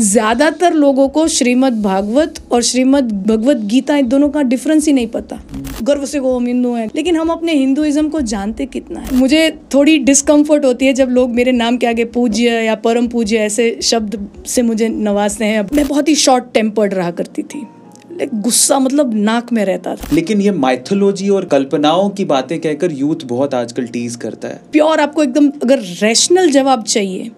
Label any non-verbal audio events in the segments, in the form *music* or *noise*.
ज़्यादातर लोगों को श्रीमद् भागवत और श्रीमद् भगवत गीता इन दोनों का डिफरेंस ही नहीं पता गर्व से वो हम हिंदू हैं लेकिन हम अपने हिंदुइज्म को जानते कितना है मुझे थोड़ी डिस्कम्फर्ट होती है जब लोग मेरे नाम के आगे पूज्य या परम पूज्य ऐसे शब्द से मुझे नवाजते हैं मैं बहुत ही शॉर्ट टेम्पर्ड रहा करती थी गुस्सा मतलब नाक में रहता था लेकिन ये माइथोलॉजी और कल्पनाओं की बातें कहकर यूथ बहुत आजकल टीज करता है प्योर आपको एकदम अगर रैशनल जवाब चाहिए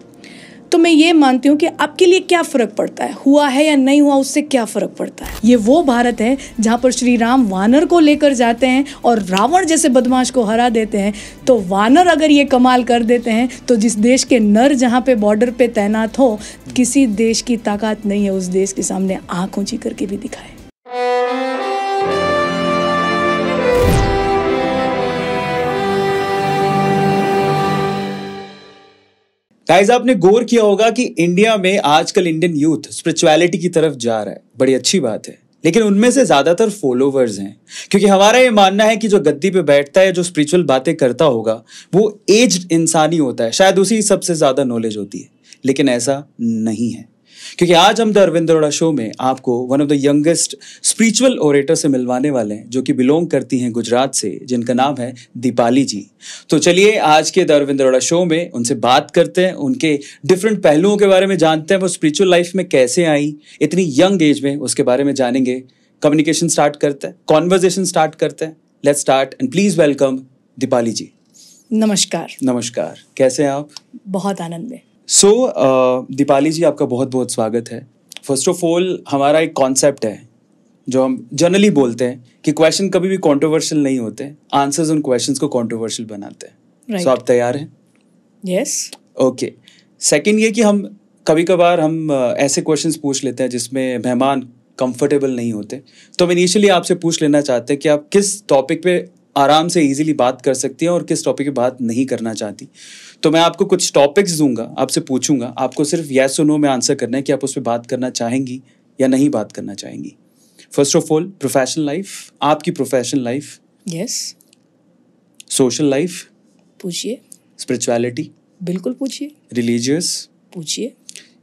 तो मैं ये मानती हूँ कि आपके लिए क्या फ़र्क पड़ता है हुआ है या नहीं हुआ उससे क्या फ़र्क पड़ता है ये वो भारत है जहाँ पर श्री राम वानर को लेकर जाते हैं और रावण जैसे बदमाश को हरा देते हैं तो वानर अगर ये कमाल कर देते हैं तो जिस देश के नर जहाँ पे बॉर्डर पे तैनात हो किसी देश की ताकत नहीं है उस देश के सामने आँख ऊँची करके भी दिखाए गाइस आपने गौर किया होगा कि इंडिया में आजकल इंडियन यूथ स्पिरिचुअलिटी की तरफ जा रहा है बड़ी अच्छी बात है लेकिन उनमें से ज्यादातर फॉलोवर्स हैं क्योंकि हमारा ये मानना है कि जो गद्दी पे बैठता है जो स्पिरिचुअल बातें करता होगा वो एज्ड इंसान ही होता है शायद उसी सबसे ज्यादा नॉलेज होती है लेकिन ऐसा नहीं है क्योंकि आज हम द अरविंद अरोड़ा शो में आपको one of the youngest spiritual orator से मिलवाने वाले हैं जो कि बिलोंग करती हैं गुजरात से जिनका नाम है दीपाली जी तो चलिए आज के द अरविंद अरोड़ा शो में उनसे बात करते हैं उनके डिफरेंट पहलुओं के बारे में जानते हैं वो स्पिरिचुअल लाइफ में कैसे आई इतनी यंग एज में उसके बारे में जानेंगे कम्युनिकेशन स्टार्ट करते हैं कॉन्वर्जेशन स्टार्ट करते हैं let start and please welcome Deepali ji नमस्कार नमस्कार कैसे हैं आप बहुत आनंद में सो so, uh, दीपाली जी आपका बहुत बहुत स्वागत है फर्स्ट ऑफ ऑल हमारा एक कॉन्सेप्ट है जो हम जनरली बोलते हैं कि क्वेश्चन कभी भी कंट्रोवर्शियल नहीं होते आंसर्स उन क्वेश्चन को कंट्रोवर्शियल बनाते हैं सो right. so, आप तैयार हैं यस ओके सेकंड ये कि हम कभी कभार हम uh, ऐसे क्वेश्चंस पूछ लेते हैं जिसमें मेहमान कंफर्टेबल नहीं होते तो हम इनिशियली आपसे पूछ लेना चाहते हैं कि आप किस टॉपिक पे आराम से इजीली बात कर सकती हैं और किस टॉपिक पे बात नहीं करना चाहती तो मैं आपको कुछ टॉपिक्स दूंगा आपसे पूछूंगा आपको सिर्फ ये और नो में आंसर करना है कि आप उस पर बात करना चाहेंगी या नहीं बात करना चाहेंगी first of all professional life आपकी professional life yes social life पूछिए स्पिरिचुअलिटी बिल्कुल पूछिए रिलीजियस पूछिए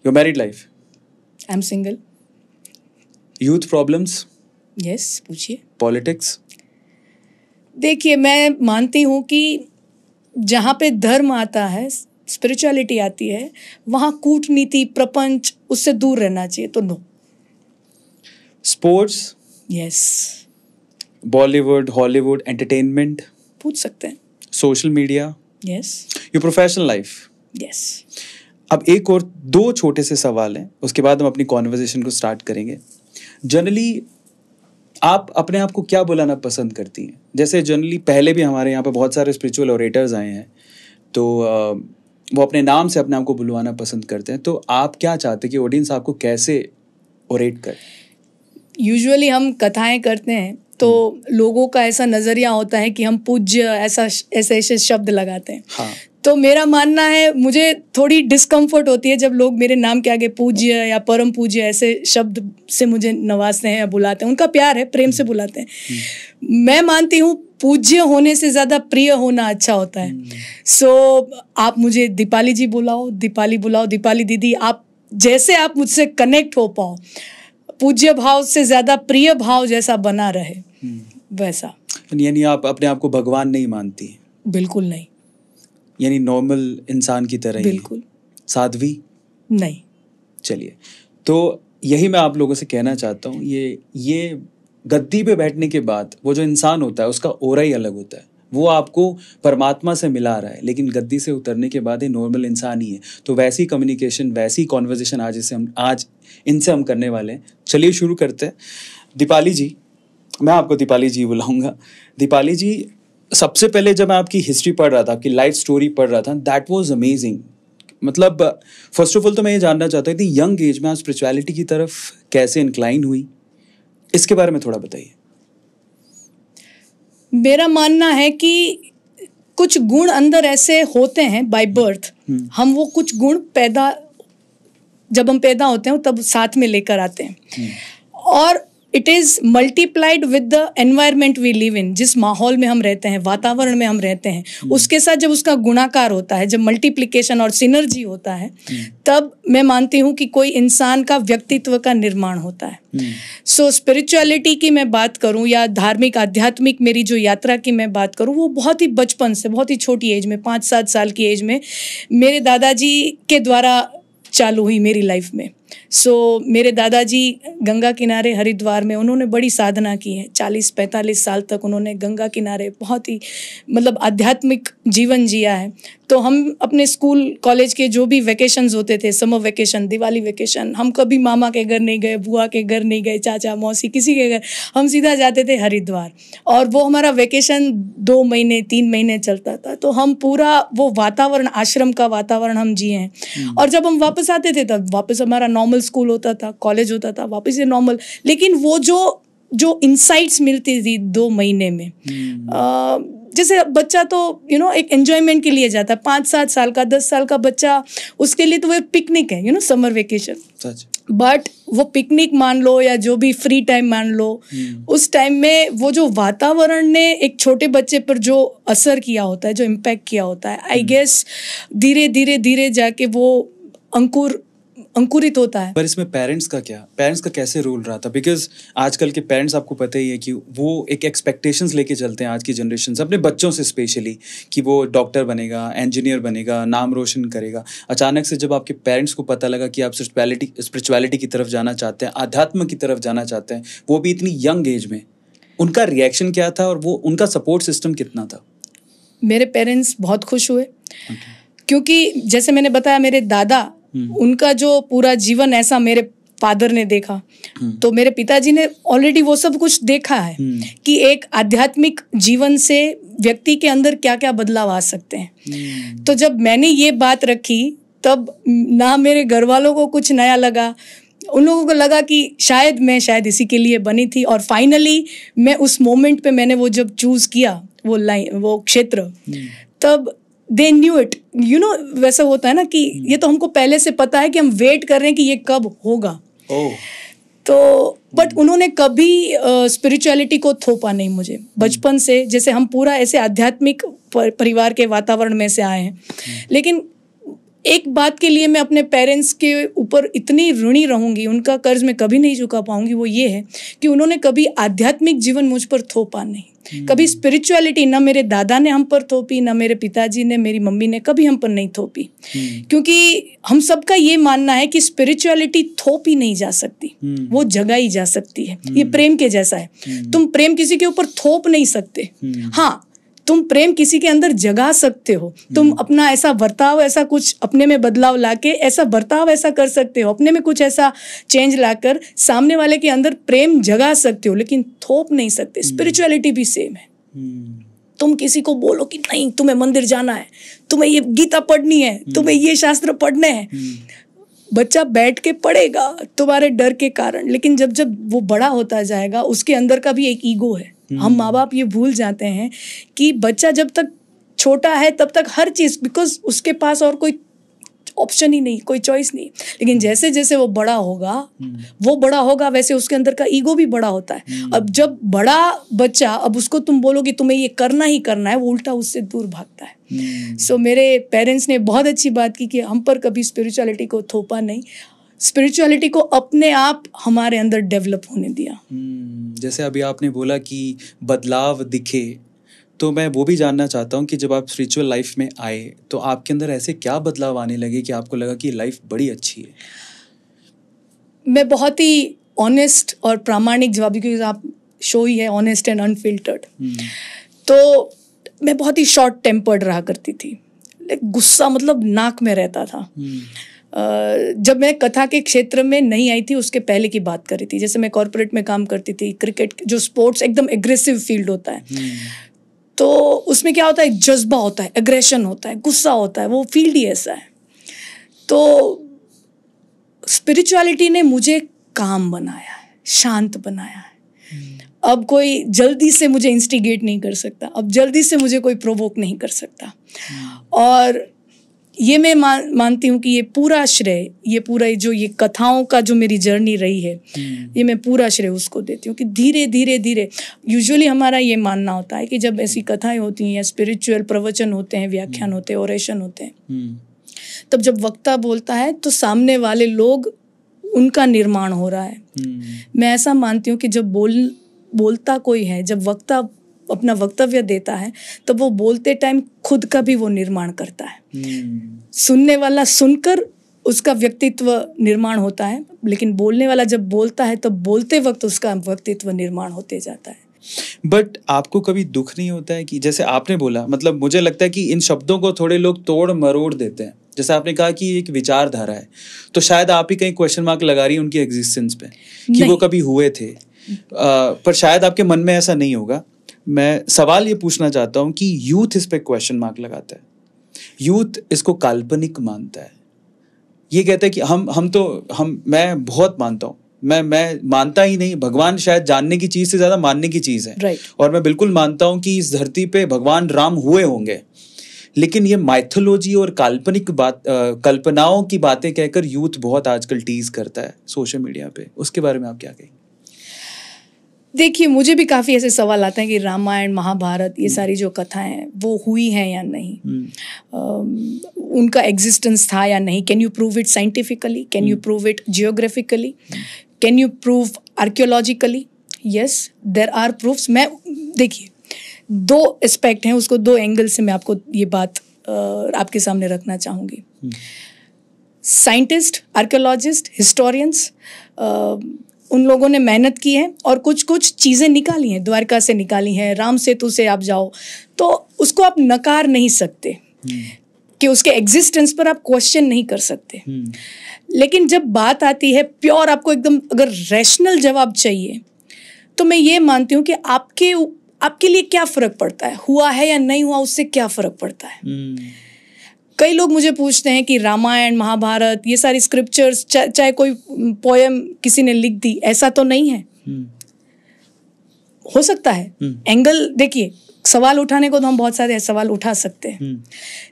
your married life I am single youth problems yes पूछिए पॉलिटिक्स देखिए मैं मानती हूँ कि जहाँ पे धर्म आता है स्पिरिचुअलिटी आती है वहाँ कूटनीति प्रपंच उससे दूर रहना चाहिए तो no sports yes Bollywood Hollywood entertainment पूछ सकते हैं social media yes your professional life yes अब एक और दो छोटे से सवाल हैं उसके बाद हम अपनी कॉन्वर्जेशन को स्टार्ट करेंगे जनरली आप अपने आप को क्या बुलाना पसंद करती हैं जैसे जनरली पहले भी हमारे यहाँ पर बहुत सारे स्पिरिचुअल ओरेटर्स आए हैं तो वो अपने नाम से अपने आप को बुलवाना पसंद करते हैं तो आप क्या चाहते हैं कि ऑडियंस आपको कैसे ओरेट करें यूजुअली हम कथाएं करते हैं तो हम्म। लोगों का ऐसा नज़रिया होता है कि हम पूज्य ऐसा ऐसे ऐसे शब्द लगाते हैं हाँ. तो मेरा मानना है मुझे थोड़ी डिस्कम्फर्ट होती है जब लोग मेरे नाम के आगे पूज्य या परम पूज्य ऐसे शब्द से मुझे नवाजते हैं या बुलाते हैं उनका प्यार है प्रेम से हम्म। बुलाते हैं हम्म। मैं मानती हूँ पूज्य होने से ज़्यादा प्रिय होना अच्छा होता है सो हम्म। so, आप मुझे दीपाली जी बुलाओ दीपाली बुलाओ दीपाली दीदी आप जैसे आप मुझसे कनेक्ट हो पाओ पूज्य भाव से ज़्यादा प्रिय भाव जैसा बना रहे वैसा यानी आप अपने आप को भगवान नहीं मानती बिल्कुल नहीं यानी नॉर्मल इंसान की तरह बिल्कुल साध्वी नहीं चलिए तो यही मैं आप लोगों से कहना चाहता हूँ ये ये गद्दी पे बैठने के बाद वो जो इंसान होता है उसका और ही अलग होता है वो आपको परमात्मा से मिला रहा है लेकिन गद्दी से उतरने के बाद ये नॉर्मल इंसान ही है तो वैसी कम्युनिकेशन वैसी कॉन्वर्जेशन आज इसे हम आज इनसे हम करने वाले हैं चलिए शुरू करते हैं दीपाली जी मैं आपको दीपाली जी बुलाऊंगा दीपाली जी सबसे पहले जब मैं आपकी हिस्ट्री पढ़ रहा था आपकी लाइफ स्टोरी पढ़ रहा था दैट वॉज अमेजिंग मतलब फर्स्ट ऑफ ऑल तो मैं ये जानना चाहता हूँ कि यंग एज में आप स्पिरिचुअलिटी की तरफ कैसे इंक्लाइन हुई इसके बारे में थोड़ा बताइए मेरा मानना है कि कुछ गुण अंदर ऐसे होते हैं बाय बर्थ हम्म। हम वो कुछ गुण पैदा जब हम पैदा होते हैं तब साथ में लेकर आते हैं हम्म। और it is multiplied with the environment we live in जिस माहौल में हम रहते हैं वातावरण में हम रहते हैं hmm. उसके साथ जब उसका गुणाकार होता है जब मल्टीप्लीकेशन और सिनर्जी होता है hmm. तब मैं मानती हूँ कि कोई इंसान का व्यक्तित्व का निर्माण होता है सो hmm. स्पिरिचुअलिटी so, की मैं बात करूं या धार्मिक आध्यात्मिक मेरी जो यात्रा की मैं बात करूं वो बहुत ही बचपन से बहुत ही छोटी एज में पाँच सात साल की एज में मेरे दादाजी के द्वारा चालू हुई मेरी लाइफ में सो so, मेरे दादाजी गंगा किनारे हरिद्वार में उन्होंने बड़ी साधना की है चालीस पैंतालीस साल तक उन्होंने गंगा किनारे बहुत ही मतलब आध्यात्मिक जीवन जिया है तो हम अपने स्कूल कॉलेज के जो भी वैकेशन होते थे समर वैकेशन दिवाली वैकेशन हम कभी मामा के घर नहीं गए बुआ के घर नहीं गए चाचा मौसी किसी के घर हम सीधा जाते थे हरिद्वार और वो हमारा वैकेशन दो महीने तीन महीने चलता था तो हम पूरा वो वातावरण आश्रम का वातावरण हम जिए हैं हम्म। और जब हम वापस आते थे तब वापस हमारा नौ नॉर्मल स्कूल होता था कॉलेज होता था वापस से नॉर्मल लेकिन वो जो जो इंसाइट्स मिलती थी दो महीने में हम्म। जैसे बच्चा तो यू नो एक एन्जॉयमेंट के लिए जाता है पाँच सात साल का दस साल का बच्चा उसके लिए तो वो पिकनिक है you know summer vacation but वो पिकनिक मान लो या जो भी फ्री टाइम मान लो हम्म। उस टाइम में वो जो वातावरण ने एक छोटे बच्चे पर जो असर किया होता है जो इम्पैक्ट किया होता है आई गेस हम्म। धीरे धीरे धीरे जाके वो अंकुर अंकुरित होता है पर इसमें पेरेंट्स का क्या पेरेंट्स का कैसे रोल रहा था बिकॉज आजकल के पेरेंट्स आपको पता ही है कि वो एक एक्सपेक्टेशंस लेके चलते हैं आज की जनरेशन अपने बच्चों से स्पेशली कि वो डॉक्टर बनेगा इंजीनियर बनेगा नाम रोशन करेगा अचानक से जब आपके पेरेंट्स को पता लगा कि आप स्पिरिचुअलिटी स्पिरिचुअलिटी की तरफ जाना चाहते हैं आध्यात्म की तरफ जाना चाहते हैं वो भी इतनी यंग एज में उनका रिएक्शन क्या था और वो उनका सपोर्ट सिस्टम कितना था मेरे पेरेंट्स बहुत खुश हुए okay. क्योंकि जैसे मैंने बताया मेरे दादा हम्म। उनका जो पूरा जीवन ऐसा मेरे फादर ने देखा हम्म। तो मेरे पिताजी ने ऑलरेडी वो सब कुछ देखा है हम्म। कि एक आध्यात्मिक जीवन से व्यक्ति के अंदर क्या क्या बदलाव आ सकते हैं तो जब मैंने ये बात रखी तब ना मेरे घर वालों को कुछ नया लगा उन लोगों को लगा कि शायद मैं शायद इसी के लिए बनी थी और फाइनली मैं उस मोमेंट पे मैंने वो जब चूज़ किया वो लाइन वो क्षेत्र तब they knew it you know वैसा होता है ना कि hmm. ये तो हमको पहले से पता है कि हम वेट कर रहे हैं कि ये कब होगा oh. तो बट hmm. उन्होंने कभी स्पिरिचुअलिटी uh, को थोपा नहीं मुझे hmm. बचपन से जैसे हम पूरा ऐसे आध्यात्मिक परिवार के वातावरण में से आए हैं लेकिन एक बात के लिए मैं अपने पेरेंट्स के ऊपर इतनी ऋणी रहूंगी उनका कर्ज मैं कभी नहीं चुका पाऊंगी वो ये है कि उन्होंने कभी आध्यात्मिक जीवन मुझ पर थोपा नहीं हम्म। कभी स्पिरिचुअलिटी ना मेरे दादा ने हम पर थोपी ना मेरे पिताजी ने मेरी मम्मी ने कभी हम पर नहीं थोपी हम्म। क्योंकि हम सबका ये मानना है कि स्पिरिचुअलिटी थोपी नहीं जा सकती हम्म। वो जगाई जा सकती है ये प्रेम के जैसा है तुम प्रेम किसी के ऊपर थोप नहीं सकते हाँ तुम प्रेम किसी के अंदर जगा सकते हो तुम हम्म। अपना ऐसा बर्ताव ऐसा कुछ अपने में बदलाव लाके ऐसा बर्ताव ऐसा कर सकते हो अपने में कुछ ऐसा चेंज लाकर सामने वाले के अंदर प्रेम जगा सकते हो लेकिन थोप नहीं सकते स्पिरिचुअलिटी हम्म। भी सेम है हम्म। तुम किसी को बोलो कि नहीं तुम्हें मंदिर जाना है तुम्हें ये गीता पढ़नी है तुम्हें ये शास्त्र पढ़ने हैं बच्चा बैठ के पढ़ेगा तुम्हारे डर के कारण लेकिन जब जब वो बड़ा होता जाएगा उसके अंदर का भी एक ईगो है हम हम्म। माँ बाप ये भूल जाते हैं कि बच्चा जब तक छोटा है तब तक हर चीज़ बिकॉज उसके पास और कोई ऑप्शन ही नहीं कोई चॉइस नहीं लेकिन हम्म। जैसे जैसे वो बड़ा होगा हम्म। वो बड़ा होगा वैसे उसके अंदर का ईगो भी बड़ा होता है अब जब बड़ा बच्चा अब उसको तुम बोलो कि तुम्हें ये करना ही करना है वो उल्टा उससे दूर भागता है सो so, मेरे पेरेंट्स ने बहुत अच्छी बात की कि हम पर कभी स्पिरिचुअलिटी को थोपा नहीं स्पिरिचुअलिटी को अपने आप हमारे अंदर डेवलप होने दिया हम्म, जैसे अभी आपने बोला कि बदलाव दिखे तो मैं वो भी जानना चाहता हूँ कि जब आप स्पिरिचुअल लाइफ में आए तो आपके अंदर ऐसे क्या बदलाव आने लगे कि आपको लगा कि लाइफ बड़ी अच्छी है मैं बहुत ही ऑनेस्ट और प्रामाणिक जवाब क्योंकि आप शो ही है ऑनेस्ट एंड अनफिल्टर्ड तो मैं बहुत ही शॉर्ट टेम्पर्ड रहा करती थी गुस्सा मतलब नाक में रहता था hmm. जब मैं कथा के क्षेत्र में नहीं आई थी उसके पहले की बात करी थी जैसे मैं कॉरपोरेट में काम करती थी क्रिकेट जो स्पोर्ट्स एकदम एग्रेसिव फील्ड होता है हम्म। तो उसमें क्या होता है जज्बा होता है एग्रेशन होता है गुस्सा होता है वो फील्ड ही ऐसा है तो स्पिरिचुअलिटी ने मुझे काम बनाया है शांत बनाया है हम्म। अब कोई जल्दी से मुझे इंस्टिगेट नहीं कर सकता अब जल्दी से मुझे कोई प्रोवोक नहीं कर सकता हम्म। और ये मैं मान मानती हूँ कि ये पूरा श्रेय ये पूरा जो ये कथाओं का जो मेरी जर्नी रही है हम्म। ये मैं पूरा श्रेय उसको देती हूँ कि धीरे धीरे धीरे यूजुअली हमारा ये मानना होता है कि जब ऐसी कथाएं होती हैं या स्पिरिचुअल प्रवचन होते हैं व्याख्यान हम्म। होते हैं ओरेशन होते हैं हम्म। तब जब वक्ता बोलता है तो सामने वाले लोग उनका निर्माण हो रहा है मैं ऐसा मानती हूँ कि जब बोल बोलता कोई है जब वक्ता अपना वक्तव्य देता है तो वो बोलते टाइम खुद का भी वो निर्माण करता है हम्म। सुनने वाला सुनकर उसका व्यक्तित्व निर्माण होता है लेकिन बोलने वाला जब बोलता है तो बोलते वक्त उसका व्यक्तित्व निर्माण होते जाता है बट आपको कभी दुख नहीं होता है कि जैसे आपने बोला मतलब मुझे लगता है कि इन शब्दों को थोड़े लोग तोड़ मरोड़ देते हैं जैसे आपने कहा कि एक विचारधारा है तो शायद आप ही कहीं क्वेश्चन मार्क लगा रही हैं उनकी एग्जिस्टेंस पे कि वो कभी हुए थे आ, पर शायद आपके मन में ऐसा नहीं होगा मैं सवाल ये पूछना चाहता हूँ कि यूथ इस पर क्वेश्चन मार्क लगाता है यूथ इसको काल्पनिक मानता है ये कहता है कि हम हम तो हम मैं बहुत मानता हूँ मैं मैं मानता ही नहीं भगवान शायद जानने की चीज़ से ज़्यादा मानने की चीज़ है right. और मैं बिल्कुल मानता हूँ कि इस धरती पे भगवान राम हुए होंगे लेकिन ये माइथोलॉजी और काल्पनिक बात आ, कल्पनाओं की बातें कहकर यूथ बहुत आजकल टीज करता है सोशल मीडिया पे उसके बारे में आप क्या कहेंगे देखिए मुझे भी काफ़ी ऐसे सवाल आते हैं कि रामायण महाभारत ये हम्म। सारी जो कथाएं हैं वो हुई हैं या नहीं uh, उनका एग्जिस्टेंस था या नहीं can you prove it scientifically can you prove it geographically can you prove archaeologically yes there are proofs मैं देखिए दो एस्पेक्ट हैं उसको दो एंगल से मैं आपको ये बात आपके सामने रखना चाहूँगी साइंटिस्ट आर्कियोलॉजिस्ट हिस्टोरियंस उन लोगों ने मेहनत की है और कुछ कुछ चीज़ें निकाली हैं द्वारका से निकाली हैं राम सेतु से आप जाओ तो उसको आप नकार नहीं सकते हम्म। कि उसके एग्जिस्टेंस पर आप क्वेश्चन नहीं कर सकते हम्म। लेकिन जब बात आती है प्योर आपको एकदम अगर रैशनल जवाब चाहिए तो मैं ये मानती हूँ कि आपके आपके लिए क्या फर्क पड़ता है हुआ है या नहीं हुआ उससे क्या फर्क पड़ता है हम्म। कई लोग मुझे पूछते हैं कि रामायण महाभारत ये सारी स्क्रिप्चर्स चा, चाहे कोई पोएम किसी ने लिख दी ऐसा तो नहीं है हम्म। हो सकता है हम्म। एंगल देखिए सवाल उठाने को तो हम बहुत सारे सवाल उठा सकते हैं हम्म।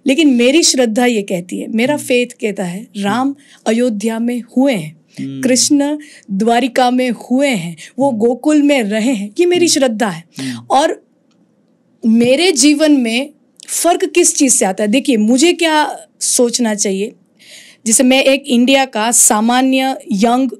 लेकिन मेरी श्रद्धा ये कहती है मेरा फेथ कहता है राम अयोध्या में हुए हैं कृष्ण द्वारिका में हुए हैं वो गोकुल में रहे हैं ये मेरी श्रद्धा है और मेरे जीवन में फ़र्क किस चीज़ से आता है देखिए मुझे क्या सोचना चाहिए जैसे मैं एक इंडिया का सामान्य यंग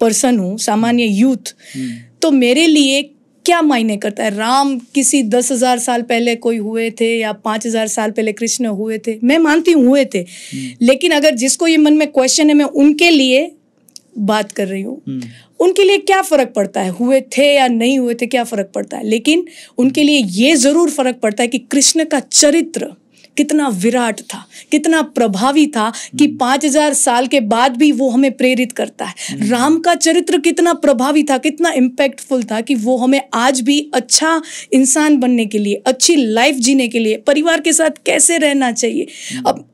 पर्सन हूँ सामान्य हम्म। यूथ हम्म। तो मेरे लिए क्या मायने करता है राम किसी दस हजार साल पहले कोई हुए थे या पांच हजार साल पहले कृष्ण हुए थे मैं मानती हूँ हुए थे हम्म। लेकिन अगर जिसको ये मन में क्वेश्चन है मैं उनके लिए बात कर रही हूँ उनके लिए क्या फ़र्क पड़ता है हुए थे या नहीं हुए थे क्या फ़र्क पड़ता है लेकिन उनके लिए ये ज़रूर फ़र्क पड़ता है कि कृष्ण का चरित्र कितना विराट था कितना प्रभावी था कि हम्म। पांच हजार साल के बाद भी वो हमें प्रेरित करता है हम्म। राम का चरित्र कितना प्रभावी था कितना इम्पैक्टफुल था कि वो हमें आज भी अच्छा इंसान बनने के लिए अच्छी लाइफ जीने के लिए परिवार के साथ कैसे रहना चाहिए हम्म। अब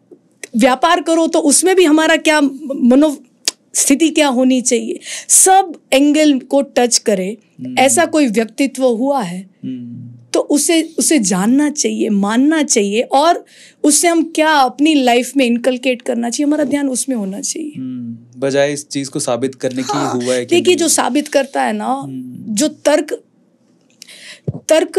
व्यापार करो तो उसमें भी हमारा क्या मनो स्थिति क्या होनी चाहिए सब एंगल को टच करे हम्म। ऐसा कोई व्यक्तित्व हुआ है हम्म। तो उसे उसे जानना चाहिए मानना चाहिए और उससे हम क्या अपनी लाइफ में इनकलकेट करना चाहिए हमारा ध्यान उसमें होना चाहिए हम्म। बजाय इस चीज को साबित करने हाँ, की हुआ है देखिए जो साबित करता है ना जो तर्क तर्क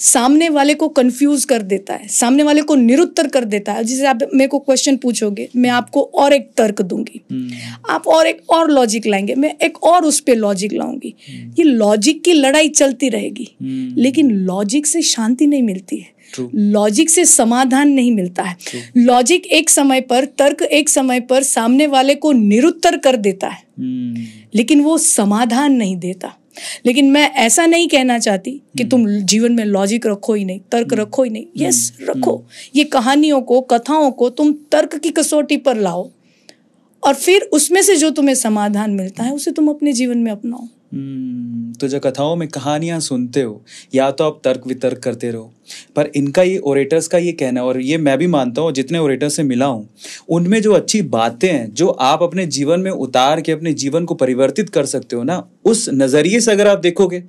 सामने वाले को कंफ्यूज कर देता है सामने वाले को निरुत्तर कर देता है जिसे आप मेरे को क्वेश्चन पूछोगे मैं आपको और एक तर्क दूंगी हम्म। आप और एक और लॉजिक लाएंगे मैं एक और उस पर लॉजिक लाऊंगी हम्म। ये लॉजिक की लड़ाई चलती रहेगी हम्म। लेकिन लॉजिक से शांति नहीं मिलती है लॉजिक से समाधान नहीं मिलता है लॉजिक एक समय पर तर्क एक समय पर सामने वाले को निरुत्तर कर देता है लेकिन वो समाधान नहीं देता लेकिन मैं ऐसा नहीं कहना चाहती कि हम्म। तुम जीवन में लॉजिक रखो ही नहीं तर्क हम्म। रखो ही नहीं यस हम्म। रखो ये कहानियों को कथाओं को तुम तर्क की कसौटी पर लाओ और फिर उसमें से जो तुम्हें समाधान मिलता है उसे तुम अपने जीवन में अपनाओ हम्म, तो जो कथाओं में कहानियां सुनते हो या तो आप तर्क वितर्क करते रहो पर इनका ये ओरेटर्स का ये कहना है और ये मैं भी मानता हूँ जितने ओरेटर से मिला हूँ उनमें जो अच्छी बातें हैं जो आप अपने जीवन में उतार के अपने जीवन को परिवर्तित कर सकते हो ना उस नज़रिए से अगर आप देखोगे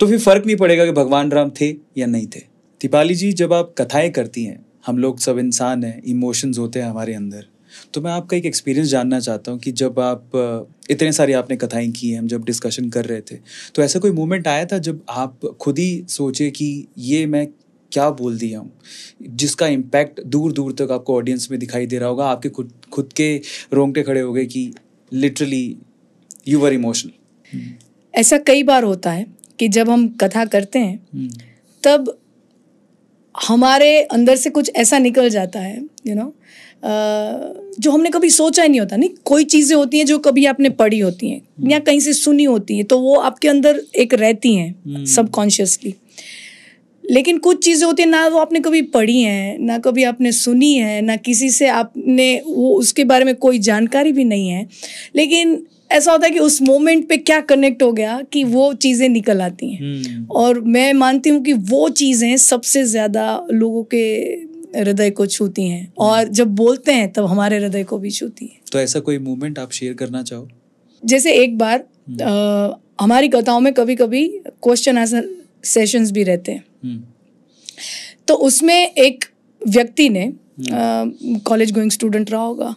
तो फिर फर्क नहीं पड़ेगा कि भगवान राम थे या नहीं थे दीपाली जी जब आप कथाएं करती हैं हम लोग सब इंसान हैं इमोशंस होते हैं हमारे अंदर तो मैं आपका एक एक्सपीरियंस जानना चाहता हूँ कि जब आप इतने सारी आपने कथाएं की हैं हम जब डिस्कशन कर रहे थे तो ऐसा कोई मोमेंट आया था जब आप खुद ही सोचे कि ये मैं क्या बोल दिया हूँ जिसका इम्पैक्ट दूर दूर तक आपको ऑडियंस में दिखाई दे रहा होगा आपके खुद खुद के रोंगटे खड़े हो गए कि लिटरली यू आर इमोशनल ऐसा कई बार होता है कि जब हम कथा करते हैं हम्म। तब हमारे अंदर से कुछ ऐसा निकल जाता है यू you नो know, जो हमने कभी सोचा ही नहीं होता नहीं कोई चीज़ें होती हैं जो कभी आपने पढ़ी होती हैं हम्म। या कहीं से सुनी होती हैं तो वो आपके अंदर एक रहती हैं सबकॉन्शियसली हम्म। लेकिन कुछ चीज़ें होती हैं ना वो आपने कभी पढ़ी हैं ना कभी आपने सुनी है ना किसी से आपने वो उसके बारे में कोई जानकारी भी नहीं है लेकिन ऐसा होता है कि उस मोमेंट पे क्या कनेक्ट हो गया कि वो चीज़ें निकल आती हैं हम्म। और मैं मानती हूँ कि वो चीज़ें सबसे ज़्यादा लोगों के हृदय को छूती हैं और जब बोलते हैं तब हमारे हृदय को भी छूती हैं तो ऐसा कोई मूवमेंट आप शेयर करना चाहो जैसे एक बार आ, हम्म। हमारी कथाओं में कभी कभी क्वेश्चन आंसर सेशंस भी रहते हैं हम्म। तो उसमें एक व्यक्ति ने कॉलेज गोइंग स्टूडेंट रहा होगा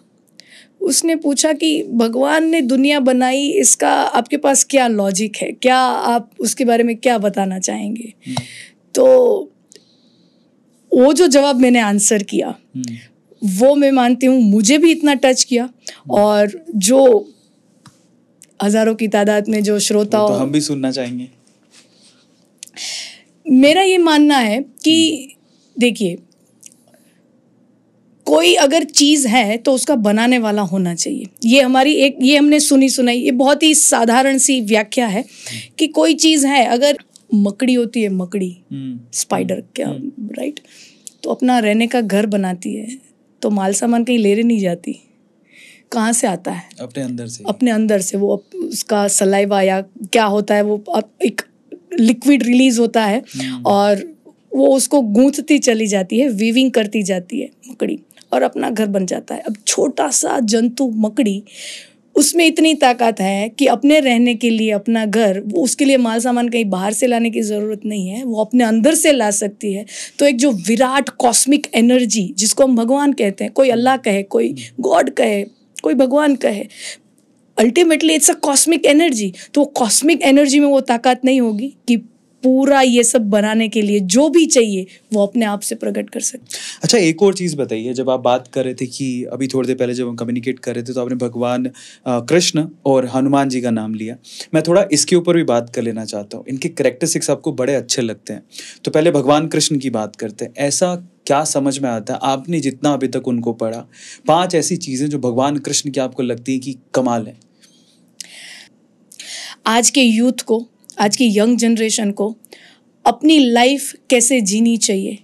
उसने पूछा कि भगवान ने दुनिया बनाई इसका आपके पास क्या लॉजिक है क्या आप उसके बारे में क्या बताना चाहेंगे हम्म। तो वो जो जवाब मैंने आंसर किया हम्म। वो मैं मानती हूँ मुझे भी इतना टच किया हम्म। और जो हजारों की तादाद में जो श्रोता तो हम भी सुनना चाहेंगे मेरा ये मानना है कि देखिए कोई अगर चीज़ है तो उसका बनाने वाला होना चाहिए ये हमारी एक ये हमने सुनी सुनाई ये बहुत ही साधारण सी व्याख्या है हम्म। कि कोई चीज़ है अगर मकड़ी होती है मकड़ी स्पाइडर क्या राइट right? तो अपना रहने का घर बनाती है तो माल सामान कहीं लेने नहीं जाती कहाँ से आता है अपने अंदर से अपने अंदर से वो उसका सलाइवा या क्या होता है वो एक लिक्विड रिलीज होता है हम्म। और वो उसको गूंथती चली जाती है वीविंग करती जाती है मकड़ी और अपना घर बन जाता है अब छोटा सा जंतु मकड़ी उसमें इतनी ताकत है कि अपने रहने के लिए अपना घर वो उसके लिए माल सामान कहीं बाहर से लाने की ज़रूरत नहीं है वो अपने अंदर से ला सकती है तो एक जो विराट कॉस्मिक एनर्जी जिसको हम भगवान कहते हैं कोई अल्लाह कहे कोई गॉड कहे कोई भगवान कहे ultimately it's a cosmic energy तो वो कॉस्मिक एनर्जी में वो ताकत नहीं होगी कि पूरा ये सब बनाने के लिए जो भी चाहिए वो अपने आप से प्रकट कर सकते अच्छा एक और चीज़ बताइए जब आप बात कर रहे थे कि अभी थोड़ी देर पहले जब हम कम्युनिकेट कर रहे थे तो आपने भगवान कृष्ण और हनुमान जी का नाम लिया मैं थोड़ा इसके ऊपर भी बात कर लेना चाहता हूँ इनके करेक्टरिस्टिक्स आपको बड़े अच्छे लगते हैं तो पहले भगवान कृष्ण की बात करते हैं ऐसा क्या समझ में आता है आपने जितना अभी तक उनको पढ़ा पांच ऐसी चीज़ें जो भगवान कृष्ण की आपको लगती है कि कमाल है आज के यूथ को आज की यंग जनरेशन को अपनी लाइफ कैसे जीनी चाहिए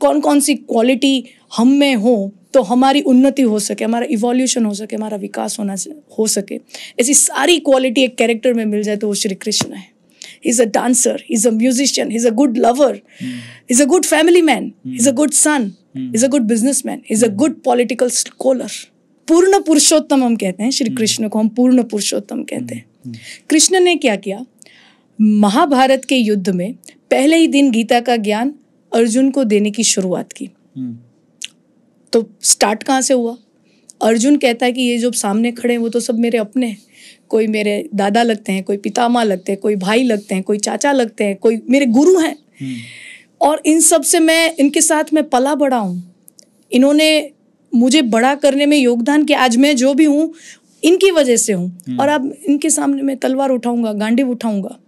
कौन कौन सी क्वालिटी हम में हो तो हमारी उन्नति हो सके हमारा इवोल्यूशन हो सके हमारा विकास होना हो सके ऐसी सारी क्वालिटी एक कैरेक्टर में मिल जाए तो वो श्री कृष्ण है is a dancer is a musician is a good lover is a good family man is a good son is a good business man is a good political scholar पूर्ण पुरुषोत्तम हम कहते हैं श्री कृष्ण को हम पूर्ण पुरुषोत्तम कहते हैं कृष्ण ने क्या किया महाभारत के युद्ध में पहले ही दिन गीता का ज्ञान अर्जुन को देने की शुरुआत की हम्म। तो स्टार्ट कहाँ से हुआ अर्जुन कहता है कि ये जो सामने खड़े हैं वो तो सब मेरे अपने हैं कोई मेरे दादा लगते हैं कोई माँ लगते हैं कोई भाई लगते हैं कोई चाचा लगते हैं कोई मेरे गुरु हैं हम्म। और इन सब से मैं इनके साथ मैं पला बड़ा हूँ इन्होंने मुझे बड़ा करने में योगदान किया आज मैं जो भी हूँ इनकी वजह से हूँ हम्म। और अब इनके सामने मैं तलवार उठाऊंगा गांडी उठाऊंगा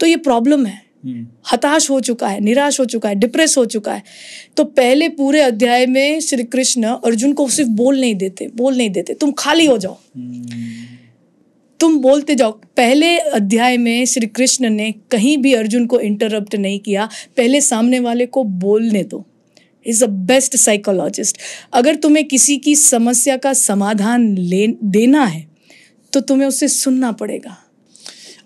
तो ये प्रॉब्लम है हम्म। हताश हो चुका है निराश हो चुका है डिप्रेस हो चुका है तो पहले पूरे अध्याय में श्री कृष्ण अर्जुन को सिर्फ बोल नहीं देते बोल नहीं देते तुम खाली हो जाओ हम्म। तुम बोलते जाओ पहले अध्याय में श्री कृष्ण ने कहीं भी अर्जुन को इंटरप्ट नहीं किया पहले सामने वाले को बोलने दो इज अ बेस्ट साइकोलॉजिस्ट अगर तुम्हें किसी की समस्या का समाधान ले देना है तो तुम्हें उसे सुनना पड़ेगा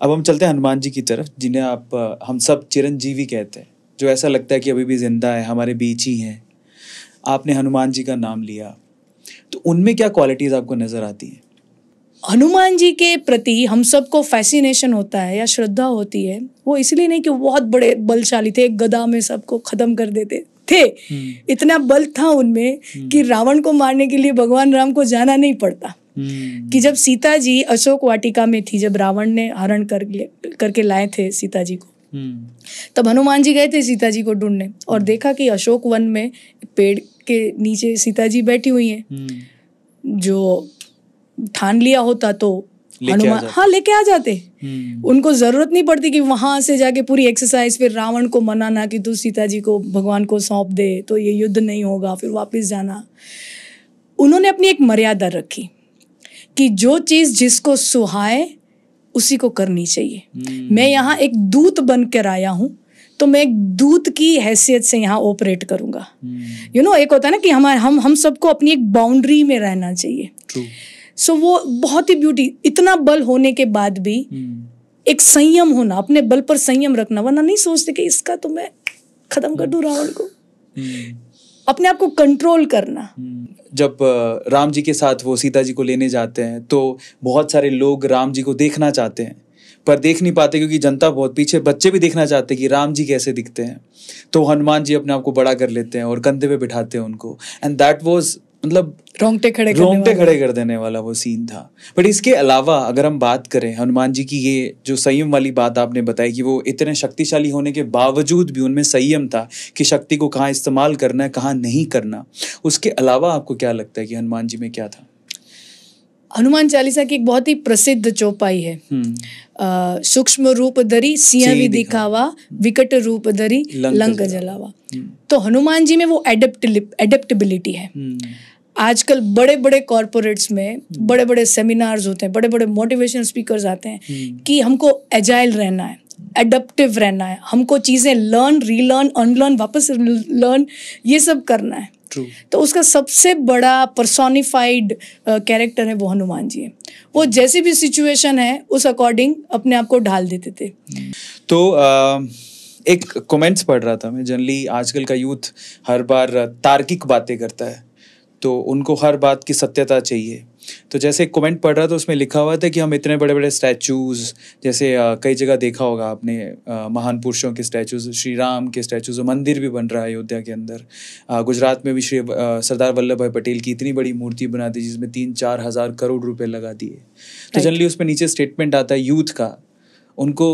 अब हम चलते हैं हनुमान जी की तरफ जिन्हें आप हम सब चिरंजीवी कहते हैं जो ऐसा लगता है कि अभी भी जिंदा है हमारे बीच ही हैं आपने हनुमान जी का नाम लिया तो उनमें क्या क्वालिटीज़ आपको नज़र आती हैं हनुमान जी के प्रति हम सबको फैसिनेशन होता है या श्रद्धा होती है वो इसलिए नहीं कि बहुत बड़े बलशाली थे एक गदा में सबको खत्म कर देते थे हम्म। इतना बल था उनमें हम्म। कि रावण को मारने के लिए भगवान राम को जाना नहीं पड़ता हम्म। कि जब सीता जी अशोक वाटिका में थी जब रावण ने हरण कर करके लाए थे सीता जी को हम्म। तब हनुमान जी गए थे सीता जी को ढूंढने और हम्म। देखा कि अशोक वन में पेड़ के नीचे सीता जी बैठी हुई हैं जो ठान लिया होता तो हनुमान हाँ लेके आ जाते उनको जरूरत नहीं पड़ती कि वहां से जाके पूरी एक्सरसाइज फिर रावण को मनाना कि तू सीता जी को भगवान को सौंप दे तो ये युद्ध नहीं होगा फिर वापस जाना उन्होंने अपनी एक मर्यादा रखी कि जो चीज़ जिसको सुहाए उसी को करनी चाहिए हम्म। मैं यहाँ एक दूत बन कर आया हूँ तो मैं एक दूत की हैसियत से यहाँ ऑपरेट करूंगा यू नो एक होता है ना कि हमारे हम हम सबको अपनी एक बाउंड्री में रहना चाहिए सो so, वो बहुत ही ब्यूटी इतना बल होने के बाद भी हम्म। एक संयम होना अपने बल पर संयम रखना वरना नहीं सोचते कि इसका तो मैं खत्म कर दू राहुल को हम्म। अपने आप को कंट्रोल करना जब राम जी के साथ वो सीता जी को लेने जाते हैं तो बहुत सारे लोग राम जी को देखना चाहते हैं पर देख नहीं पाते क्योंकि जनता बहुत पीछे बच्चे भी देखना चाहते हैं कि राम जी कैसे दिखते हैं तो हनुमान जी अपने आप को बड़ा कर लेते हैं और कंधे पे बिठाते हैं उनको एंड दैट वॉज मतलब रोंगटे खड़े रोंगटे खड़े कर देने वाला वो सीन था बट इसके अलावा अगर हम बात करें हनुमान जी की ये जो संयम वाली बात आपने बताई कि वो इतने शक्तिशाली होने के बावजूद भी उनमें संयम था कि शक्ति को कहाँ इस्तेमाल करना है कहाँ नहीं करना उसके अलावा आपको क्या लगता है कि हनुमान जी में क्या था हनुमान चालीसा की एक बहुत ही प्रसिद्ध चौपाई है हम्म। सूक्ष्म रूप धरी भी हाँ। दिखावा विकट रूप धरी लंक जलावा हम्म। तो हनुमान जी में वो एडेप्टिलिटी है हम्म। आजकल बड़े बड़े कॉरपोरेट्स में बड़े बड़े सेमिनार्स होते हैं बड़े बड़े मोटिवेशनल स्पीकर्स आते हैं हम्म। कि हमको एजाइल रहना है एडप्टिव रहना है हमको चीज़ें लर्न रीलर्न अनलर्न वापस लर्न ये सब करना है True. तो उसका सबसे बड़ा पर्सोनिफाइड कैरेक्टर है वो हनुमान जी है वो जैसी भी सिचुएशन है उस अकॉर्डिंग अपने आप को ढाल देते थे तो एक कमेंट्स पढ़ रहा था मैं जनरली आजकल का यूथ हर बार तार्किक बातें करता है तो उनको हर बात की सत्यता चाहिए तो जैसे एक कमेंट पढ़ रहा था उसमें लिखा हुआ था कि हम इतने बड़े बड़े स्टैचूज़ जैसे कई जगह देखा होगा आपने महान पुरुषों के स्टैचूज़ श्री राम के स्टैचूज़ मंदिर भी बन रहा है अयोध्या के अंदर गुजरात में भी श्री सरदार वल्लभ भाई पटेल की इतनी बड़ी मूर्ति बना दी जिसमें तीन चार हज़ार करोड़ रुपये लगा दिए तो जनरली उसमें नीचे स्टेटमेंट आता है यूथ का उनको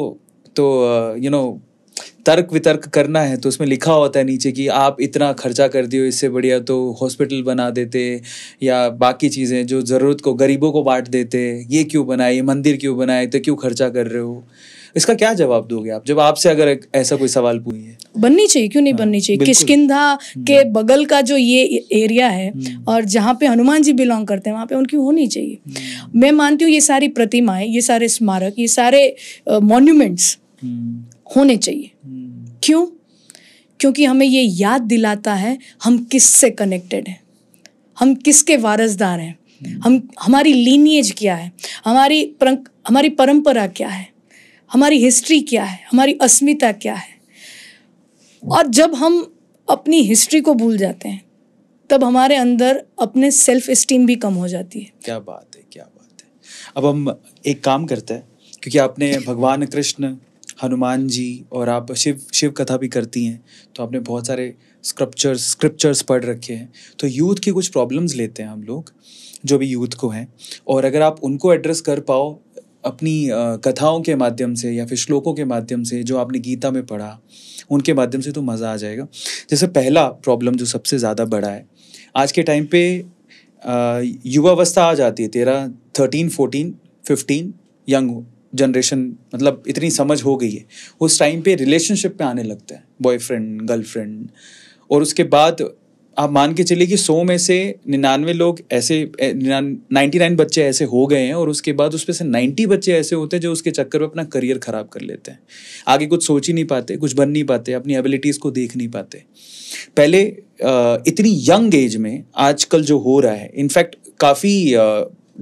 तो यू नो तर्क वितर्क करना है तो उसमें लिखा होता है नीचे कि आप इतना खर्चा कर दियो इससे बढ़िया तो हॉस्पिटल बना देते या बाकी चीज़ें जो ज़रूरत को गरीबों को बांट देते ये क्यों बनाए ये मंदिर क्यों बनाए तो क्यों खर्चा कर रहे हो इसका क्या जवाब दोगे आप जब आपसे अगर ऐसा कोई सवाल पूछे बननी चाहिए क्यों नहीं हाँ, बननी चाहिए किशकिंधा हम्म। के बगल का जो ये एरिया है हम्म। और जहाँ पे हनुमान जी बिलोंग करते हैं वहाँ पे उनकी होनी चाहिए हम्म। मैं मानती हूँ ये सारी प्रतिमाएं ये सारे स्मारक ये सारे मॉन्यूमेंट्स होने चाहिए हम्म। क्यों क्योंकि हमें ये याद दिलाता है हम किस से कनेक्टेड हैं हम किसके वारसदार हैं हम्म। हम हमारी लीनिएज क्या है हमारी हमारी परंपरा क्या है हमारी हिस्ट्री क्या है हमारी अस्मिता क्या है और जब हम अपनी हिस्ट्री को भूल जाते हैं तब हमारे अंदर अपने सेल्फ इस्टीम भी कम हो जाती है क्या बात है क्या बात है अब हम एक काम करते हैं क्योंकि आपने भगवान कृष्ण हनुमान जी और आप शिव शिव कथा भी करती हैं तो आपने बहुत सारे स्क्रप्चर्स स्क्रिप्चर्स पढ़ रखे हैं तो यूथ की कुछ प्रॉब्लम्स लेते हैं हम लोग जो भी यूथ को हैं और अगर आप उनको एड्रेस कर पाओ अपनी कथाओं के माध्यम से या फिर श्लोकों के माध्यम से जो आपने गीता में पढ़ा उनके माध्यम से तो मज़ा आ जाएगा जैसे पहला प्रॉब्लम जो सबसे ज़्यादा बड़ा है आज के टाइम पे युवावस्था आ जाती है तेरह thirteen fourteen fifteen young generation मतलब इतनी समझ हो गई है उस टाइम पे रिलेशनशिप पे आने लगता है बॉयफ्रेंड गर्लफ्रेंड और उसके बाद आप मान के चलिए कि सौ में से निन्यानवे लोग ऐसे नाइन्टी नाइन बच्चे ऐसे हो गए हैं और उसके बाद उसमें से नाइन्टी बच्चे ऐसे होते हैं जो उसके चक्कर में अपना करियर ख़राब कर लेते हैं आगे कुछ सोच ही नहीं पाते कुछ बन नहीं पाते अपनी एबिलिटीज़ को देख नहीं पाते पहले इतनी यंग एज में आजकल जो हो रहा है इनफैक्ट काफ़ी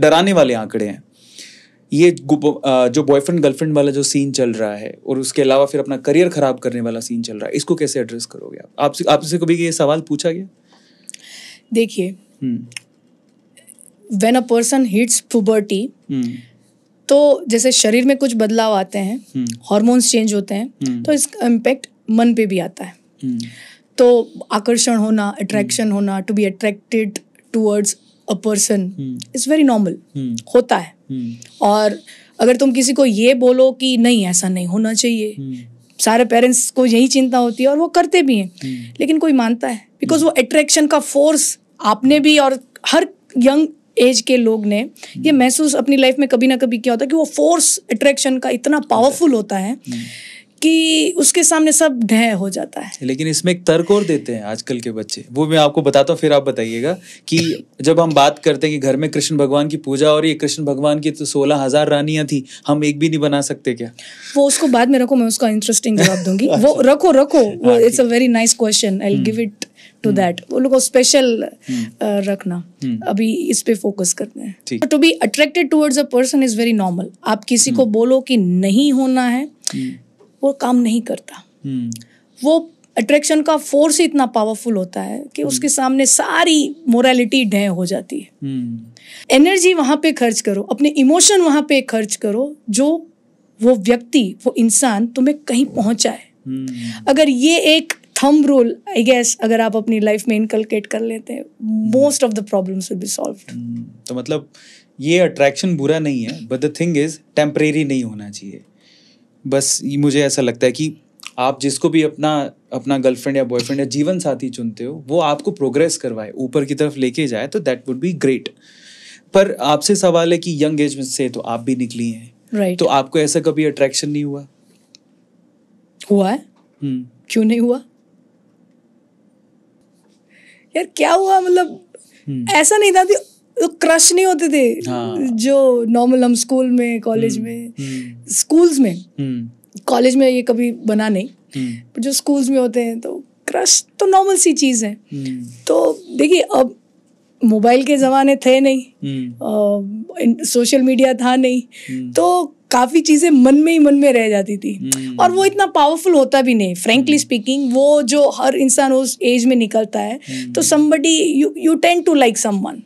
डराने वाले आंकड़े हैं ये जो बॉयफ्रेंड गर्लफ्रेंड वाला जो सीन चल रहा है और उसके अलावा फिर अपना करियर खराब करने वाला सीन चल रहा है इसको कैसे एड्रेस करोगे आप आपसे आपसे कभी ये सवाल पूछा गया देखिए when a person hits puberty तो जैसे शरीर में कुछ बदलाव आते हैं हॉर्मोन्स चेंज होते हैं हम्म। तो इसका इम्पेक्ट मन पे भी आता है हम्म। तो आकर्षण होना अट्रैक्शन हम्म। होना to be attracted towards a person is very normal होता है हम्म। और अगर तुम किसी को ये बोलो कि नहीं ऐसा नहीं होना चाहिए हम्म। सारे पेरेंट्स को यही चिंता होती है और वो करते भी हैं हम्म। लेकिन कोई मानता है बिकॉज वो अट्रैक्शन का फोर्स आपने भी और हर यंग एज के लोग ने ये महसूस अपनी लाइफ में कभी ना कभी किया होता है कि वो फोर्स अट्रैक्शन का इतना पावरफुल होता है कि उसके सामने सब ढह हो जाता है लेकिन इसमें एक तर्क और देते हैं आजकल के बच्चे वो मैं आपको बताता हूँ फिर आप बताइएगा कि जब हम बात करते हैं कि घर में कृष्ण भगवान की पूजा और ये कृष्ण भगवान की तो सोलह हजार रानियां थी हम एक भी नहीं बना सकते क्या वो उसको बाद में रखो मैं उसका इंटरेस्टिंग जवाब दूंगी वो अच्छा। रखो रखो इट्स हाँ, हम्म। हम्म। A very nice question I give it to that वो लोग स्पेशल रखना हम्म। अभी इस पे फोकस करते हैं to be attracted towards a person is very normal आप किसी को बोलो कि नहीं होना है वो काम नहीं करता हम्म। वो अट्रैक्शन का फोर्स ही इतना पावरफुल होता है कि हम्म। उसके सामने सारी मोरालिटी ढह हो जाती है एनर्जी हम्म। वहां पे खर्च करो अपने इमोशन वहां पे खर्च करो जो वो व्यक्ति वो इंसान तुम्हें कहीं है अगर ये एक थम रूल आई गेस अगर आप अपनी लाइफ में इनकलकेट कर लेते हैं most of the problems will be solved तो मतलब ये अट्रैक्शन बुरा नहीं है but the thing is temporary नहीं होना चाहिए बस मुझे ऐसा लगता है कि आप जिसको भी अपना अपना गर्लफ्रेंड या बॉयफ्रेंड या जीवन साथी चुनते हो वो आपको प्रोग्रेस करवाए ऊपर की तरफ लेके जाए तो दैट वुड बी ग्रेट पर आपसे सवाल है कि यंग एज में से तो आप भी निकली हैं right. तो आपको ऐसा कभी अट्रैक्शन नहीं हुआ हुआ है hmm. क्यों नहीं हुआ यार क्या हुआ मतलब हम्म। ऐसा नहीं था क्रश नहीं होते थे हाँ। जो नॉर्मल हम स्कूल में कॉलेज हम्म, में स्कूल्स हम्म। में कॉलेज हम्म। में ये कभी बना नहीं पर जो स्कूल्स में होते हैं तो क्रश तो नॉर्मल सी चीज है तो देखिए अब मोबाइल के ज़माने थे नहीं सोशल मीडिया था नहीं तो काफ़ी चीज़ें मन में ही मन में रह जाती थी और वो इतना पावरफुल होता भी नहीं फ्रेंकली स्पीकिंग वो जो हर इंसान उस एज में निकलता है तो somebody you you tend to like someone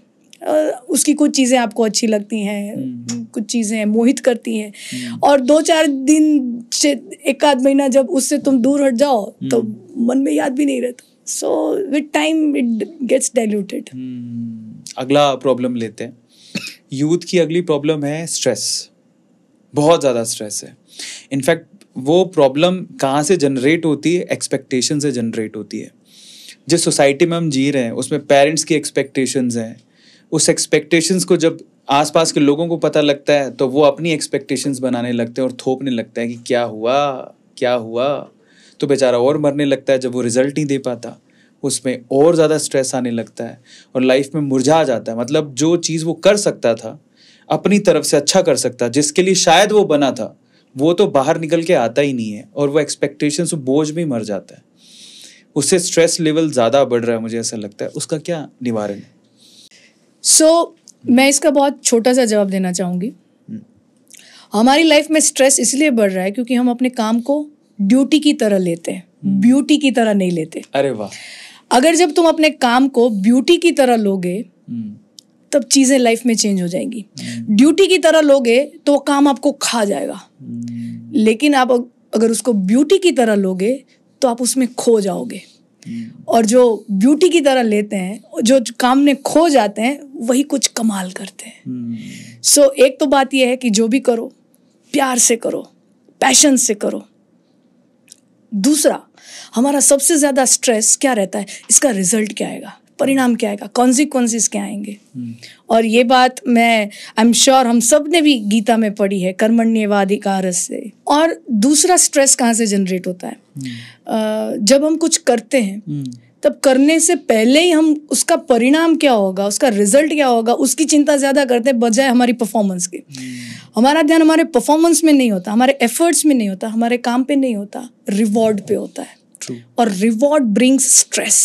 उसकी कुछ चीज़ें आपको अच्छी लगती हैं हम्म। कुछ चीज़ें मोहित करती हैं हम्म। और दो चार दिन एक आध महीना जब उससे तुम दूर हट जाओ तो हम्म। मन में याद भी नहीं रहता so with time it gets diluted अगला प्रॉब्लम लेते हैं यूथ की अगली प्रॉब्लम है स्ट्रेस बहुत ज़्यादा स्ट्रेस है इनफैक्ट वो प्रॉब्लम कहाँ से जनरेट होती है एक्सपेक्टेशन से जनरेट होती है जिस सोसाइटी में हम जी रहे हैं उसमें पेरेंट्स की एक्सपेक्टेशंस हैं उस एक्सपेक्टेशंस को जब आसपास के लोगों को पता लगता है तो वो अपनी एक्सपेक्टेशंस बनाने लगते हैं और थोपने लगता है कि क्या हुआ क्या हुआ तो बेचारा और मरने लगता है जब वो रिजल्ट नहीं दे पाता उसमें और ज़्यादा स्ट्रेस आने लगता है और लाइफ में मुरझा जाता है मतलब जो चीज़ वो कर सकता था अपनी तरफ से अच्छा कर सकता जिसके लिए शायद वो बना था वो तो बाहर निकल के आता ही नहीं है और वो एक्सपेक्टेशंस बोझ में मर जाता है उससे स्ट्रेस लेवल ज़्यादा बढ़ रहा है मुझे ऐसा लगता है उसका क्या निवारण है सो so, मैं इसका बहुत छोटा सा जवाब देना चाहूँगी हमारी लाइफ में स्ट्रेस इसलिए बढ़ रहा है क्योंकि हम अपने काम को ड्यूटी की तरह लेते हैं ब्यूटी hmm. की तरह नहीं लेते अरे वाह अगर जब तुम अपने काम को ब्यूटी की तरह लोगे hmm. तब चीजें लाइफ में चेंज हो जाएंगी ड्यूटी hmm. की तरह लोगे तो काम आपको खा जाएगा लेकिन आप अगर उसको ब्यूटी की तरह लोगे तो आप उसमें खो जाओगे और जो ब्यूटी की तरह लेते हैं जो काम में खो जाते हैं वही कुछ कमाल करते हैं सो हम्म। so, एक तो बात यह है कि जो भी करो प्यार से करो पैशन से करो दूसरा हमारा सबसे ज़्यादा स्ट्रेस क्या रहता है इसका रिजल्ट क्या आएगा परिणाम क्या आएगा कॉन्सिक्वेंसेस क्या आएंगे और ये बात मैं आई एम श्योर हम सब ने भी गीता में पढ़ी है कर्मण्यवाधिकार से और दूसरा स्ट्रेस कहाँ से जनरेट होता है हम्म। जब हम कुछ करते हैं हम्म। तब करने से पहले ही हम उसका परिणाम क्या होगा उसका रिजल्ट क्या होगा उसकी चिंता ज़्यादा करते हैं बजाय हमारी परफॉर्मेंस के हम्म। हमारा ध्यान हमारे परफॉर्मेंस में नहीं होता हमारे एफर्ट्स में नहीं होता हमारे काम पे नहीं होता रिवॉर्ड पे होता है True. और रिवॉर्ड ब्रिंग्स स्ट्रेस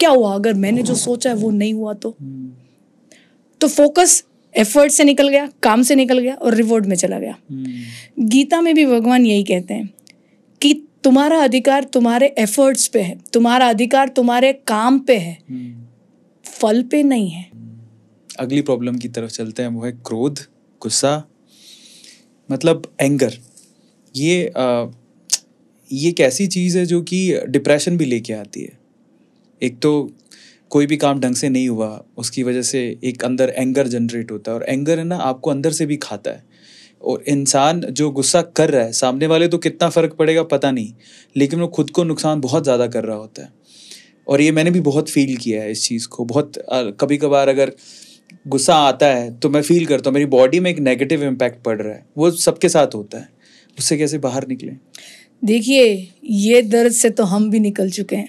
क्या हुआ अगर मैंने जो सोचा है वो नहीं हुआ तो तो फोकस एफर्ट से निकल गया काम से निकल गया और रिवॉर्ड में चला गया गीता में भी भगवान यही कहते हैं कि तुम्हारा अधिकार तुम्हारे एफर्ट्स पे है तुम्हारा अधिकार तुम्हारे काम पे है फल पे नहीं है अगली प्रॉब्लम की तरफ चलते हैं वो है क्रोध गुस्सा मतलब एंगर ये आ, ये कैसी ऐसी चीज़ है जो कि डिप्रेशन भी लेके आती है एक तो कोई भी काम ढंग से नहीं हुआ उसकी वजह से एक अंदर एंगर जनरेट होता है और एंगर है ना आपको अंदर से भी खाता है और इंसान जो गुस्सा कर रहा है सामने वाले तो कितना फ़र्क पड़ेगा पता नहीं लेकिन वो खुद को नुकसान बहुत ज़्यादा कर रहा होता है और ये मैंने भी बहुत फील किया है इस चीज़ को बहुत कभी कभार अगर गुस्सा आता है तो मैं फील करता हूँ मेरी बॉडी में एक नेगेटिव इम्पैक्ट पड़ रहा है वो सबके साथ होता है उससे कैसे बाहर निकलें देखिए ये दर्द से तो हम भी निकल चुके हैं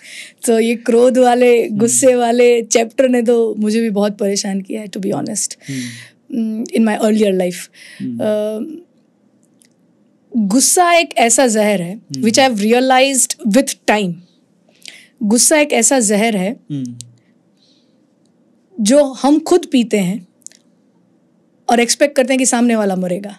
*laughs* तो ये क्रोध वाले गुस्से हम्म। वाले चैप्टर ने तो मुझे भी बहुत परेशान किया है to be honest in my earlier life गुस्सा एक ऐसा जहर है which I have realise with time गुस्सा एक ऐसा जहर है हम्म। जो हम खुद पीते हैं और एक्सपेक्ट करते हैं कि सामने वाला मरेगा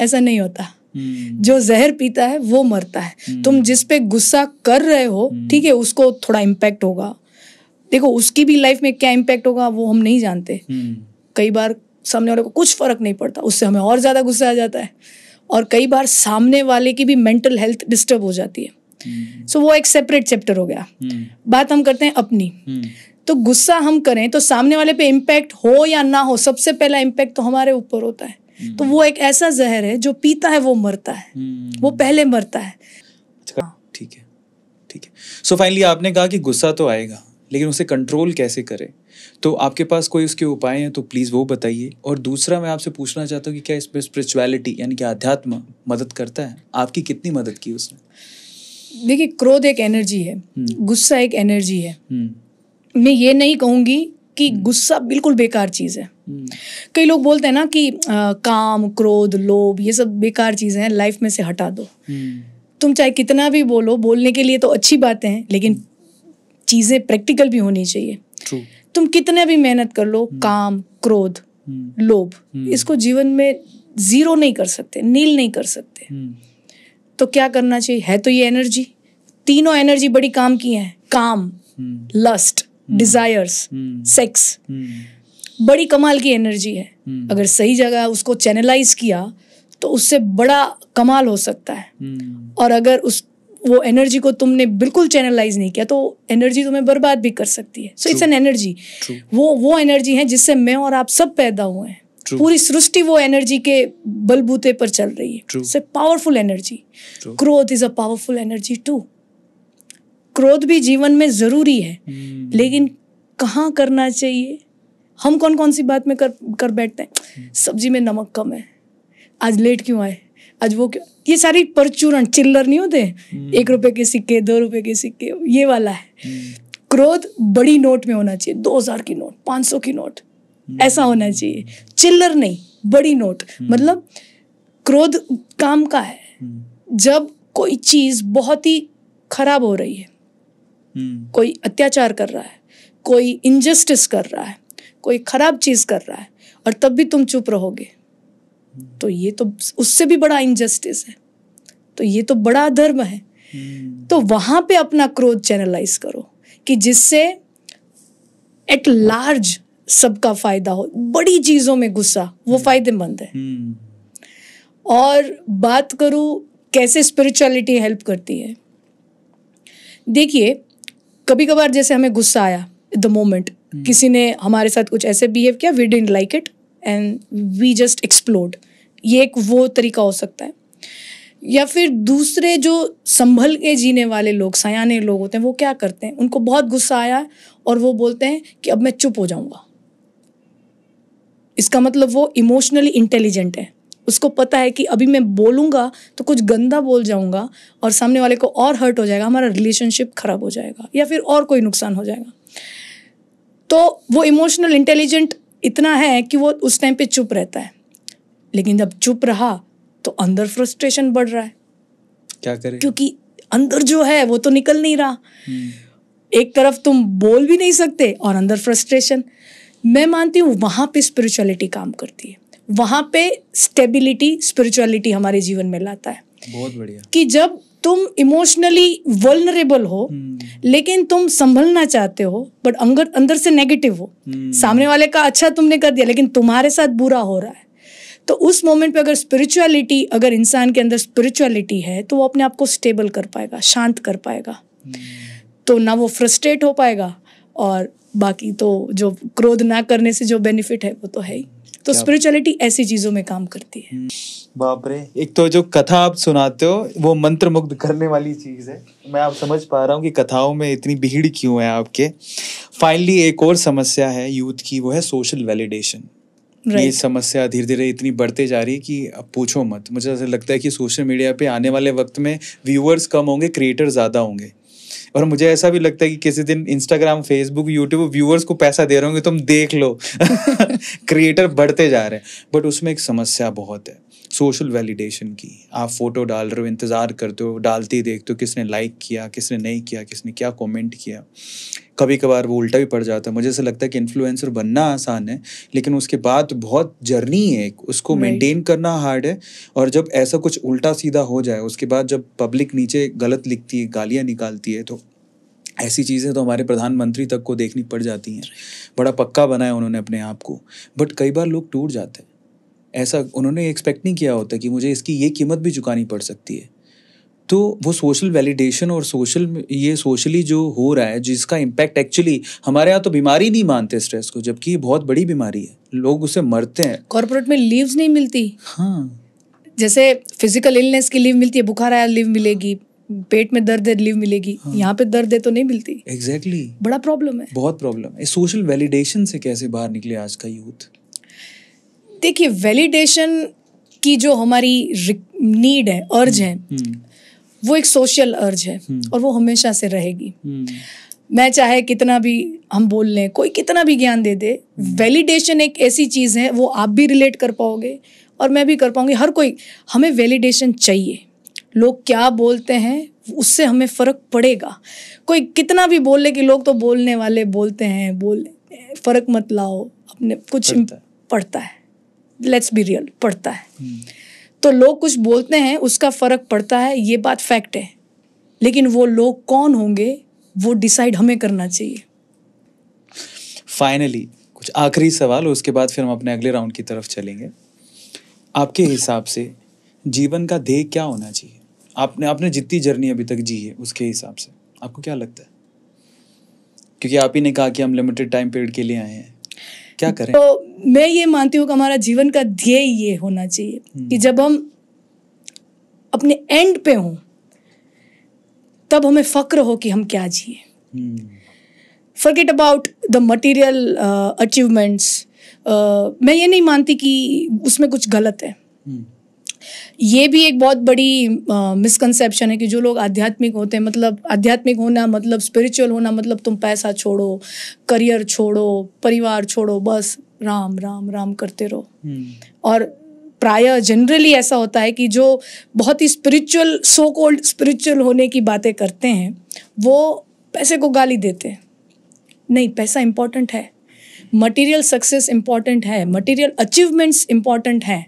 ऐसा नहीं होता हम्म। जो जहर पीता है वो मरता है हम्म। तुम जिस पे गुस्सा कर रहे हो हम्म। ठीक है उसको थोड़ा इम्पैक्ट होगा देखो उसकी भी लाइफ में क्या इम्पैक्ट होगा वो हम नहीं जानते कई बार सामने वाले को कुछ फर्क नहीं पड़ता उससे हमें और ज्यादा गुस्सा आ जाता है और कई बार सामने वाले की भी मेंटल हेल्थ डिस्टर्ब हो जाती है सो so, वो एक सेपरेट चैप्टर हो गया बात हम करते हैं अपनी तो गुस्सा हम करें तो सामने वाले पे इम्पैक्ट हो या ना हो सबसे पहला इम्पैक्ट तो हमारे ऊपर होता है तो वो एक ऐसा जहर है जो पीता है वो मरता है वो हम्म। पहले मरता है अच्छा, ठीक है ठीक है सो फाइनली आपने कहा कि गुस्सा तो आएगा लेकिन उसे कंट्रोल कैसे करें तो आपके पास कोई उसके उपाय हैं तो प्लीज़ वो बताइए और दूसरा मैं आपसे पूछना चाहता हूँ कि क्या इसमें स्पिरिचुअलिटी यानी कि अध्यात्म मदद करता है आपकी कितनी मदद की उसने देखिए क्रोध एक एनर्जी है हम्म। गुस्सा एक एनर्जी है हम्म। मैं ये नहीं कहूंगी कि गुस्सा बिल्कुल बेकार चीज़ है हम्म। कई लोग बोलते हैं ना कि आ, काम क्रोध लोभ ये सब बेकार चीजें हैं लाइफ में से हटा दो हम्म। तुम चाहे कितना भी बोलो बोलने के लिए तो अच्छी बातें हैं लेकिन चीजें प्रैक्टिकल भी होनी चाहिए True. तुम कितने भी मेहनत कर लो हम्म। काम क्रोध लोभ इसको जीवन में जीरो नहीं कर सकते नील नहीं कर सकते तो क्या करना चाहिए है तो ये एनर्जी तीनों एनर्जी बड़ी काम की है काम लस्ट डिजायर्स सेक्स बड़ी कमाल की एनर्जी है हम्म। अगर सही जगह उसको चैनलाइज किया तो उससे बड़ा कमाल हो सकता है हम्म। और अगर उस वो एनर्जी को तुमने बिल्कुल चैनलाइज नहीं किया तो एनर्जी तुम्हें बर्बाद भी कर सकती है सो इट्स एन एनर्जी वो वो एनर्जी है जिससे मैं और आप सब पैदा हुए हैं पूरी सृष्टि वो एनर्जी के बलबूते पर चल रही है इट्स पावरफुल एनर्जी क्रोध is a powerful energy too क्रोध भी जीवन में जरूरी है हम्म। लेकिन कहाँ करना चाहिए हम कौन कौन सी बात में कर कर बैठते हैं सब्जी में नमक कम है आज लेट क्यों आए आज वो क्यों ये सारी परचूरण चिल्लर नहीं होते हम्म। एक रुपए के सिक्के दो रुपए के सिक्के ये वाला है हम्म। क्रोध बड़ी नोट में होना चाहिए दो हजार की नोट पाँच सौ की नोट हम्म। ऐसा होना चाहिए चिल्लर नहीं बड़ी नोट मतलब क्रोध काम का है जब कोई चीज बहुत ही खराब हो रही है कोई अत्याचार कर रहा है कोई इनजस्टिस कर रहा है कोई खराब चीज कर रहा है और तब भी तुम चुप रहोगे तो ये तो उससे भी बड़ा इनजस्टिस है तो ये तो बड़ा धर्म है हम्म। तो वहां पे अपना क्रोध चैनलाइज करो कि जिससे एट लार्ज सबका फायदा हो बड़ी चीजों में गुस्सा वो हम्म। फायदेमंद है हम्म। और बात करूं कैसे स्पिरिचुअलिटी हेल्प करती है देखिए कभी कभार जैसे हमें गुस्सा आया द मोमेंट Hmm. किसी ने हमारे साथ कुछ ऐसे बिहेव किया we didn't like it and we just explored ये एक वो तरीका हो सकता है या फिर दूसरे जो संभल के जीने वाले लोग सयाने लोग होते हैं वो क्या करते हैं उनको बहुत गुस्सा आया और वो बोलते हैं कि अब मैं चुप हो जाऊंगा इसका मतलब वो इमोशनली इंटेलिजेंट है उसको पता है कि अभी मैं बोलूँगा तो कुछ गंदा बोल जाऊंगा और सामने वाले को और हर्ट हो जाएगा हमारा रिलेशनशिप खराब हो जाएगा या फिर और कोई नुकसान हो जाएगा तो वो इमोशनल इंटेलिजेंट इतना है कि वो उस टाइम पे चुप रहता है लेकिन जब चुप रहा तो अंदर फ्रस्ट्रेशन बढ़ रहा है क्या करें क्योंकि अंदर जो है वो तो निकल नहीं रहा हम्म। एक तरफ तुम बोल भी नहीं सकते और अंदर फ्रस्ट्रेशन मैं मानती हूँ वहाँ पे स्पिरिचुअलिटी काम करती है वहाँ पे स्टेबिलिटी स्पिरिचुअलिटी हमारे जीवन में लाता है बहुत बढ़िया कि जब तुम इमोशनली वर्नरेबल हो hmm. लेकिन तुम संभलना चाहते हो बट अंदर अंदर से नेगेटिव हो हम्म। सामने वाले का अच्छा तुमने कर दिया लेकिन तुम्हारे साथ बुरा हो रहा है तो उस मोमेंट पे अगर स्पिरिचुअलिटी अगर इंसान के अंदर स्पिरिचुअलिटी है तो वो अपने आप को स्टेबल कर पाएगा शांत कर पाएगा हम्म। तो ना वो फ्रस्ट्रेट हो पाएगा और बाकी तो जो क्रोध ना करने से जो बेनिफिट है वो तो है ही तो स्पिरिचुअलिटी ऐसी चीजों में काम करती है बाप रे एक तो जो कथा आप सुनाते हो वो मंत्र मुग्ध करने वाली चीज है मैं आप समझ पा रहा हूँ कि कथाओं में इतनी भीड़ क्यों है आपके फाइनली एक और समस्या है यूथ की वो है सोशल वैलिडेशन right. ये समस्या धीरे धीरे इतनी बढ़ते जा रही है कि अब पूछो मत मुझे ऐसा लगता है कि सोशल मीडिया पे आने वाले वक्त में व्यूअर्स कम होंगे क्रिएटर ज़्यादा होंगे और मुझे ऐसा भी लगता है कि किसी दिन इंस्टाग्राम फेसबुक यूट्यूब व्यूअर्स को पैसा दे रहे होंगे तुम तो देख लो क्रिएटर *laughs* बढ़ते जा रहे हैं बट उसमें एक समस्या बहुत है सोशल वैलिडेशन की आप फ़ोटो डाल रहे हो इंतज़ार करते हो डालते ही देखते हो किसने लाइक किया किसने नहीं किया किसने क्या कमेंट किया कभी कभार वो उल्टा भी पड़ जाता है मुझे ऐसा लगता है कि इन्फ्लुएंसर बनना आसान है लेकिन उसके बाद बहुत जर्नी है उसको मेंटेन करना हार्ड है और जब ऐसा कुछ उल्टा सीधा हो जाए उसके बाद जब पब्लिक नीचे गलत लिखती है गालियाँ निकालती है तो ऐसी चीज़ें तो हमारे प्रधानमंत्री तक को देखनी पड़ जाती हैं बड़ा पक्का बनाया उन्होंने अपने आप को बट कई बार लोग टूट जाते हैं ऐसा उन्होंने एक्सपेक्ट नहीं किया होता कि मुझे इसकी ये कीमत भी चुकानी पड़ सकती है तो वो सोशल वैलिडेशन और सोशल ये सोशली जो हो रहा है जिसका इम्पैक्ट एक्चुअली हमारे यहाँ तो बीमारी नहीं मानते स्ट्रेस को जबकि ये बहुत बड़ी बीमारी है लोग उसे मरते हैं कॉर्पोरेट में लीव्स नहीं मिलती हाँ जैसे फिजिकल इलनेस की लीव मिलती है बुखार आया लीव मिलेगी पेट में दर्द है लीव मिलेगी हाँ। यहाँ पे दर्द है तो नहीं मिलती एग्जैक्टली exactly. बड़ा प्रॉब्लम है बहुत प्रॉब्लम है सोशल वैलिडेशन से कैसे बाहर निकले आज का यूथ देखिए वैलिडेशन की जो हमारी नीड है अर्ज है हम्म, हम्म। वो एक सोशल अर्ज है हम्म। और वो हमेशा से रहेगी मैं चाहे कितना भी हम बोल लें कोई कितना भी ज्ञान दे दे वैलिडेशन एक ऐसी चीज़ है वो आप भी रिलेट कर पाओगे और मैं भी कर पाऊंगी हर कोई हमें वैलिडेशन चाहिए लोग क्या बोलते हैं उससे हमें फ़र्क पड़ेगा कोई कितना भी बोल ले कि लोग तो बोलने वाले बोलते हैं बोल फर्क मत लाओ अपने कुछ पड़ता है लेट्स बी रियल पड़ता है हम्म। तो लोग कुछ बोलते हैं उसका फ़र्क पड़ता है ये बात फैक्ट है लेकिन वो लोग कौन होंगे वो डिसाइड हमें करना चाहिए फाइनली कुछ आखिरी सवाल उसके बाद फिर हम अपने अगले राउंड की तरफ चलेंगे आपके अच्छा। हिसाब से जीवन का ध्येय क्या होना चाहिए आपने आपने जितनी जर्नी अभी तक जी है उसके हिसाब से आपको क्या लगता है क्योंकि आप ही ने कहा कि हम लिमिटेड टाइम पीरियड के लिए आए हैं क्या करें तो मैं ये मानती हूँ कि हमारा जीवन का ध्येय ये होना चाहिए हम्म। कि जब हम अपने एंड पे हों तब हमें फक्र हो कि हम क्या जिए forget about the material achievements मैं ये नहीं मानती कि उसमें कुछ गलत है hmm. ये भी एक बहुत बड़ी मिसकनसेप्शन है कि जो लोग आध्यात्मिक होते हैं मतलब आध्यात्मिक होना मतलब स्पिरिचुअल होना मतलब तुम पैसा छोड़ो करियर छोड़ो परिवार छोड़ो बस राम राम राम करते रहो हम्म। और प्राय जनरली ऐसा होता है कि जो बहुत ही स्पिरिचुअल सो कोल्ड स्पिरिचुअल होने की बातें करते हैं वो पैसे को गाली देते हैं नहीं पैसा इंपॉर्टेंट है मटेरियल सक्सेस इम्पॉर्टेंट है मटेरियल अचीवमेंट्स इम्पॉर्टेंट हैं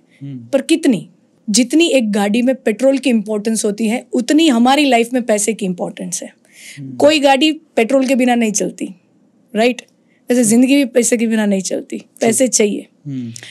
पर कितनी जितनी एक गाड़ी में पेट्रोल की इम्पोर्टेंस होती है उतनी हमारी लाइफ में पैसे की इम्पोर्टेंस है hmm. कोई गाड़ी पेट्रोल के बिना नहीं चलती राइट वैसे जिंदगी भी पैसे के बिना नहीं चलती hmm. पैसे चाहिए hmm.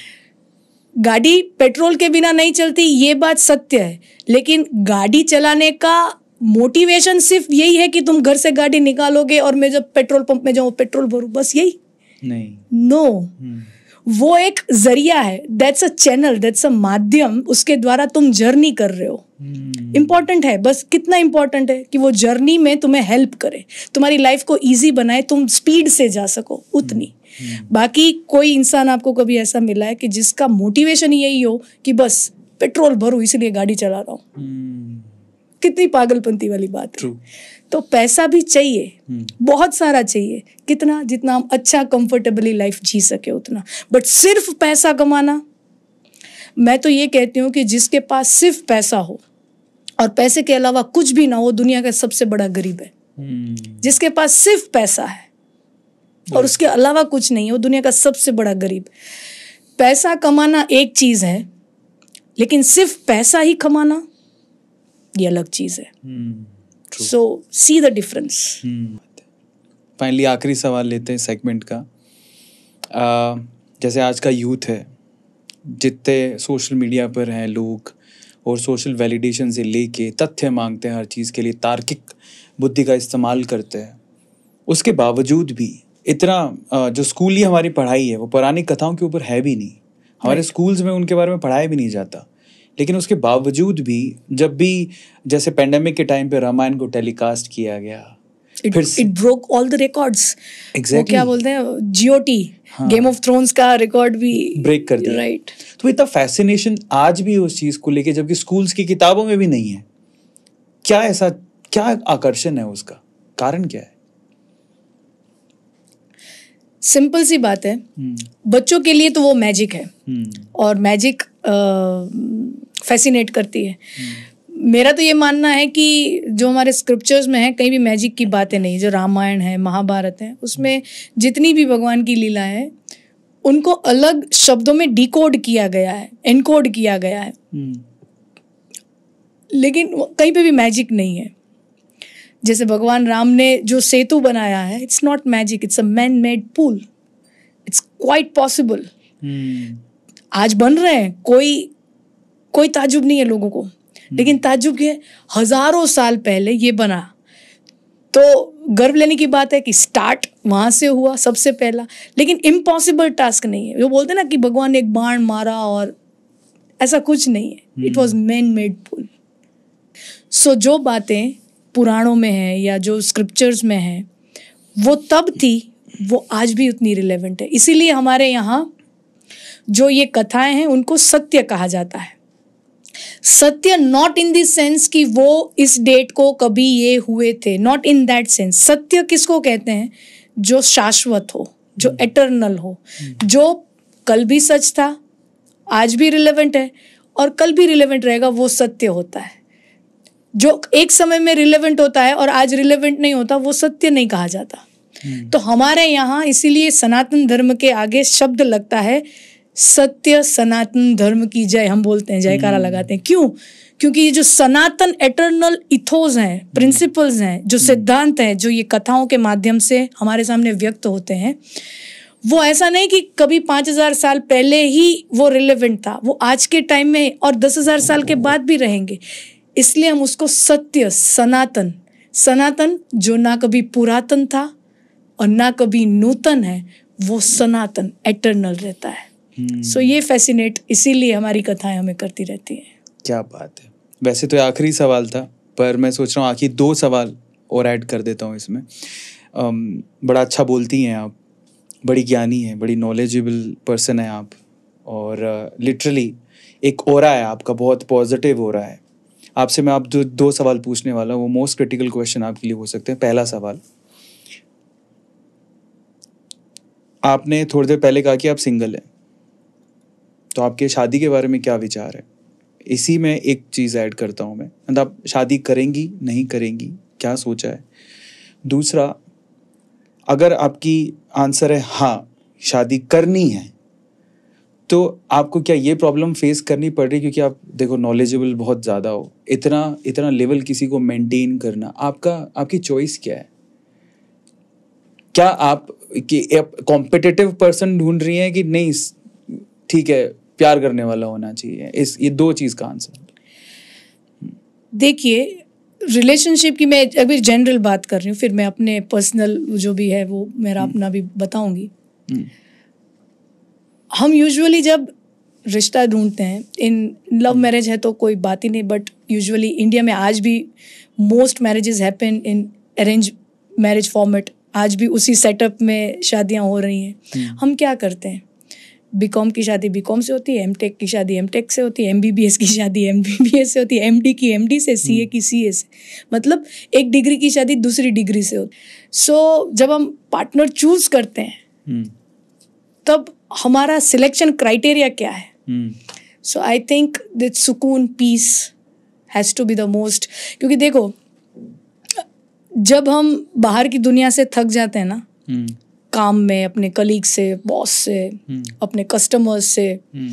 गाड़ी पेट्रोल के बिना नहीं चलती ये बात सत्य है लेकिन गाड़ी चलाने का मोटिवेशन सिर्फ यही है कि तुम घर से गाड़ी निकालोगे और मैं जब पेट्रोल पंप में जाऊँ पेट्रोल भरू बस यही नहीं नो no. वो एक जरिया है that's a channel that's a माध्यम उसके द्वारा तुम जर्नी कर रहे हो इम्पॉर्टेंट hmm. है बस कितना इम्पॉर्टेंट है कि वो जर्नी में तुम्हें हेल्प करे तुम्हारी लाइफ को ईजी बनाए तुम स्पीड से जा सको उतनी hmm. बाकी कोई इंसान आपको कभी ऐसा मिला है कि जिसका मोटिवेशन यही हो कि बस पेट्रोल भरू इसलिए गाड़ी चला रहा हूँ hmm. कितनी पागलपंती वाली बात है तो पैसा भी चाहिए hmm. बहुत सारा चाहिए कितना जितना हम अच्छा कंफर्टेबली लाइफ जी सके उतना बट सिर्फ पैसा कमाना मैं तो ये कहती हूँ कि जिसके पास सिर्फ पैसा हो और पैसे के अलावा कुछ भी ना हो दुनिया का सबसे बड़ा गरीब है hmm. जिसके पास सिर्फ पैसा है और उसके अलावा कुछ नहीं हो दुनिया का सबसे बड़ा गरीब पैसा कमाना एक चीज है लेकिन सिर्फ पैसा ही कमाना ये अलग चीज़ है so see the difference finally आखिरी सवाल लेते हैं सेगमेंट का जैसे आज का यूथ है जितने सोशल मीडिया पर हैं लोग और सोशल वैलिडेशन से लेके तथ्य मांगते हैं हर चीज़ के लिए तार्किक बुद्धि का इस्तेमाल करते हैं उसके बावजूद भी इतना जो स्कूली हमारी पढ़ाई है वो पुरानी कथाओं के ऊपर है भी नहीं हमारे स्कूल्स में उनके बारे में पढ़ाया भी नहीं जाता लेकिन उसके बावजूद भी जब भी जैसे पेंडेमिक के टाइम पे रामायण को टेलीकास्ट किया गया it broke all the records exactly क्या बोलते हैं जीओटी गेम ऑफ थ्रोन्स का रिकॉर्ड भी ब्रेक कर दिया राइट right. तो इतना फैसिनेशन आज भी उस चीज को लेके जबकि स्कूल्स की किताबों में भी नहीं है क्या ऐसा क्या आकर्षण है उसका कारण क्या है सिंपल सी बात है हम्म। बच्चों के लिए तो वो मैजिक है हम्म। और मैजिक फैसिनेट करती है मेरा तो ये मानना है कि जो हमारे स्क्रिप्चर्स में है कहीं भी मैजिक की बातें नहीं जो रामायण है महाभारत है उसमें जितनी भी भगवान की लीला है उनको अलग शब्दों में डिकोड किया गया है एनकोड किया गया है हम्म। लेकिन कहीं पे भी मैजिक नहीं है जैसे भगवान राम ने जो सेतु बनाया है it's not magic it's a man made pul it's quite possible आज बन रहे हैं कोई कोई ताजुब नहीं है लोगों को hmm. लेकिन ताजुब के हजारों साल पहले ये बना तो गर्व लेने की बात है कि स्टार्ट वहां से हुआ सबसे पहला लेकिन इम्पॉसिबल टास्क नहीं है वो बोलते ना कि भगवान ने एक बाण मारा और ऐसा कुछ नहीं है it was man made pul so जो बातें पुराणों में है या जो स्क्रिप्चर्स में है वो तब थी वो आज भी उतनी रिलेवेंट है इसीलिए हमारे यहाँ जो ये कथाएं हैं उनको सत्य कहा जाता है सत्य नॉट इन दिस सेंस कि वो इस डेट को कभी ये हुए थे नॉट इन दैट सेंस सत्य किसको कहते हैं जो शाश्वत हो जो एटर्नल हम्म। हो हम्म। जो कल भी सच था आज भी रिलेवेंट है और कल भी रिलेवेंट रहेगा वो सत्य होता है जो एक समय में रिलेवेंट होता है और आज रिलेवेंट नहीं होता वो सत्य नहीं कहा जाता हम्म। तो हमारे यहाँ इसीलिए सनातन धर्म के आगे शब्द लगता है सत्य सनातन धर्म की जय हम बोलते हैं जयकारा हम्म। लगाते हैं क्यों क्योंकि ये जो सनातन एटर्नल इथोज हैं प्रिंसिपल्स हम्म। हैं जो सिद्धांत हैं जो ये कथाओं के माध्यम से हमारे सामने व्यक्त होते हैं वो ऐसा नहीं कि कभी पाँच हजार साल पहले ही वो रिलेवेंट था वो आज के टाइम में और दस हजार साल के बाद भी रहेंगे इसलिए हम उसको सत्य सनातन सनातन जो ना कभी पुरातन था और ना कभी नूतन है वो सनातन एटर्नल रहता है सो हम्म। hmm. so, ये फैसिनेट इसीलिए हमारी कथाएं हमें करती रहती हैं क्या बात है वैसे तो आखिरी सवाल था पर मैं सोच रहा हूँ आखिर दो सवाल और ऐड कर देता हूँ इसमें um, बड़ा अच्छा बोलती हैं आप बड़ी ज्ञानी है बड़ी नॉलेजेबल पर्सन है आप और लिटरली uh, एक और है आपका बहुत पॉजिटिव हो रहा है आपसे मैं आप जो दो सवाल पूछने वाला हूँ वो मोस्ट क्रिटिकल क्वेश्चन आपके लिए हो सकते हैं पहला सवाल आपने थोड़ी देर पहले कहा कि आप सिंगल हैं तो आपके शादी के बारे में क्या विचार है इसी में एक चीज़ ऐड करता हूँ मैं मतलब आप शादी करेंगी नहीं करेंगी क्या सोचा है दूसरा अगर आपकी आंसर है हाँ शादी करनी है तो आपको क्या ये प्रॉब्लम फेस करनी पड़ रही क्योंकि आप देखो नॉलेजेबल बहुत ज़्यादा हो इतना इतना लेवल किसी को मेंटेन करना आपका आपकी चॉइस क्या है क्या आप कि कॉम्पिटिटिव पर्सन ढूंढ रही हैं कि नहीं ठीक है प्यार करने वाला होना चाहिए इस ये दो चीज़ का आंसर देखिए रिलेशनशिप की मैं अभी जनरल बात कर रही हूँ फिर मैं अपने पर्सनल जो भी है वो मेरा हम्म। अपना भी बताऊंगी हम्म। हम यूजुअली जब रिश्ता ढूंढते हैं इन लव मैरिज है तो कोई बात ही नहीं बट यूजुअली इंडिया में आज भी most marriages happen in arrange marriage format आज भी उसी सेटअप में शादियाँ हो रही हैं हम्म। हम क्या करते हैं बी कॉम की शादी बी कॉम से होती है एम टेक की शादी एम टेक से होती है एम बी बी एस की शादी एम बी बी एस से होती है एम डी की एम डी से सी ए हम्म। की सी ए से मतलब एक डिग्री की शादी दूसरी डिग्री से होती सो so, जब हम पार्टनर चूज करते हैं हम्म। तब हमारा सिलेक्शन क्राइटेरिया क्या है सो आई think that sukoon peace has to be the most क्योंकि देखो जब हम बाहर की दुनिया से थक जाते हैं ना hmm. काम में अपने कलीग से बॉस से hmm. अपने कस्टमर्स से hmm.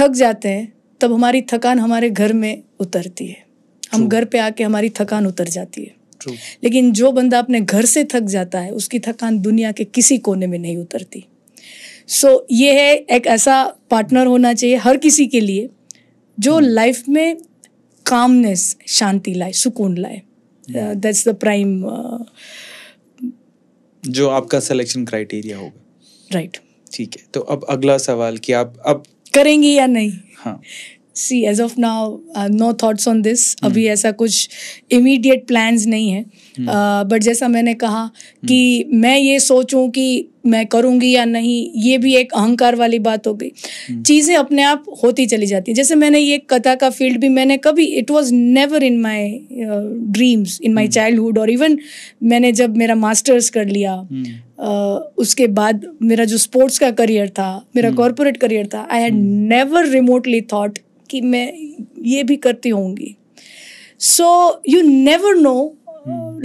थक जाते हैं तब हमारी थकान हमारे घर में उतरती है True. हम घर पे आके हमारी थकान उतर जाती है True. लेकिन जो बंदा अपने घर से थक जाता है उसकी थकान दुनिया के किसी कोने में नहीं उतरती सो so, ये है एक ऐसा पार्टनर होना चाहिए हर किसी के लिए जो लाइफ hmm. में कामनेस शांति लाए सुकून लाए दैट्स द प्राइम जो आपका सिलेक्शन क्राइटेरिया होगा राइट right. ठीक है तो अब अगला सवाल कि आप अब करेंगी या नहीं हाँ see as of now no thoughts on this अभी ऐसा कुछ इमीडिएट प्लान्स नहीं है बट hmm. uh, जैसा मैंने कहा hmm. कि मैं ये सोचूं कि मैं करूंगी या नहीं ये भी एक अहंकार वाली बात हो गई hmm. चीज़ें अपने आप होती चली जाती हैं जैसे मैंने ये कथा का फील्ड भी मैंने कभी it was never in my dreams in my childhood और इवन मैंने जब मेरा मास्टर्स कर लिया Uh, उसके बाद मेरा जो स्पोर्ट्स का करियर था मेरा कॉरपोरेट करियर था I had never remotely thought कि मैं ये भी करती होंगी so you never know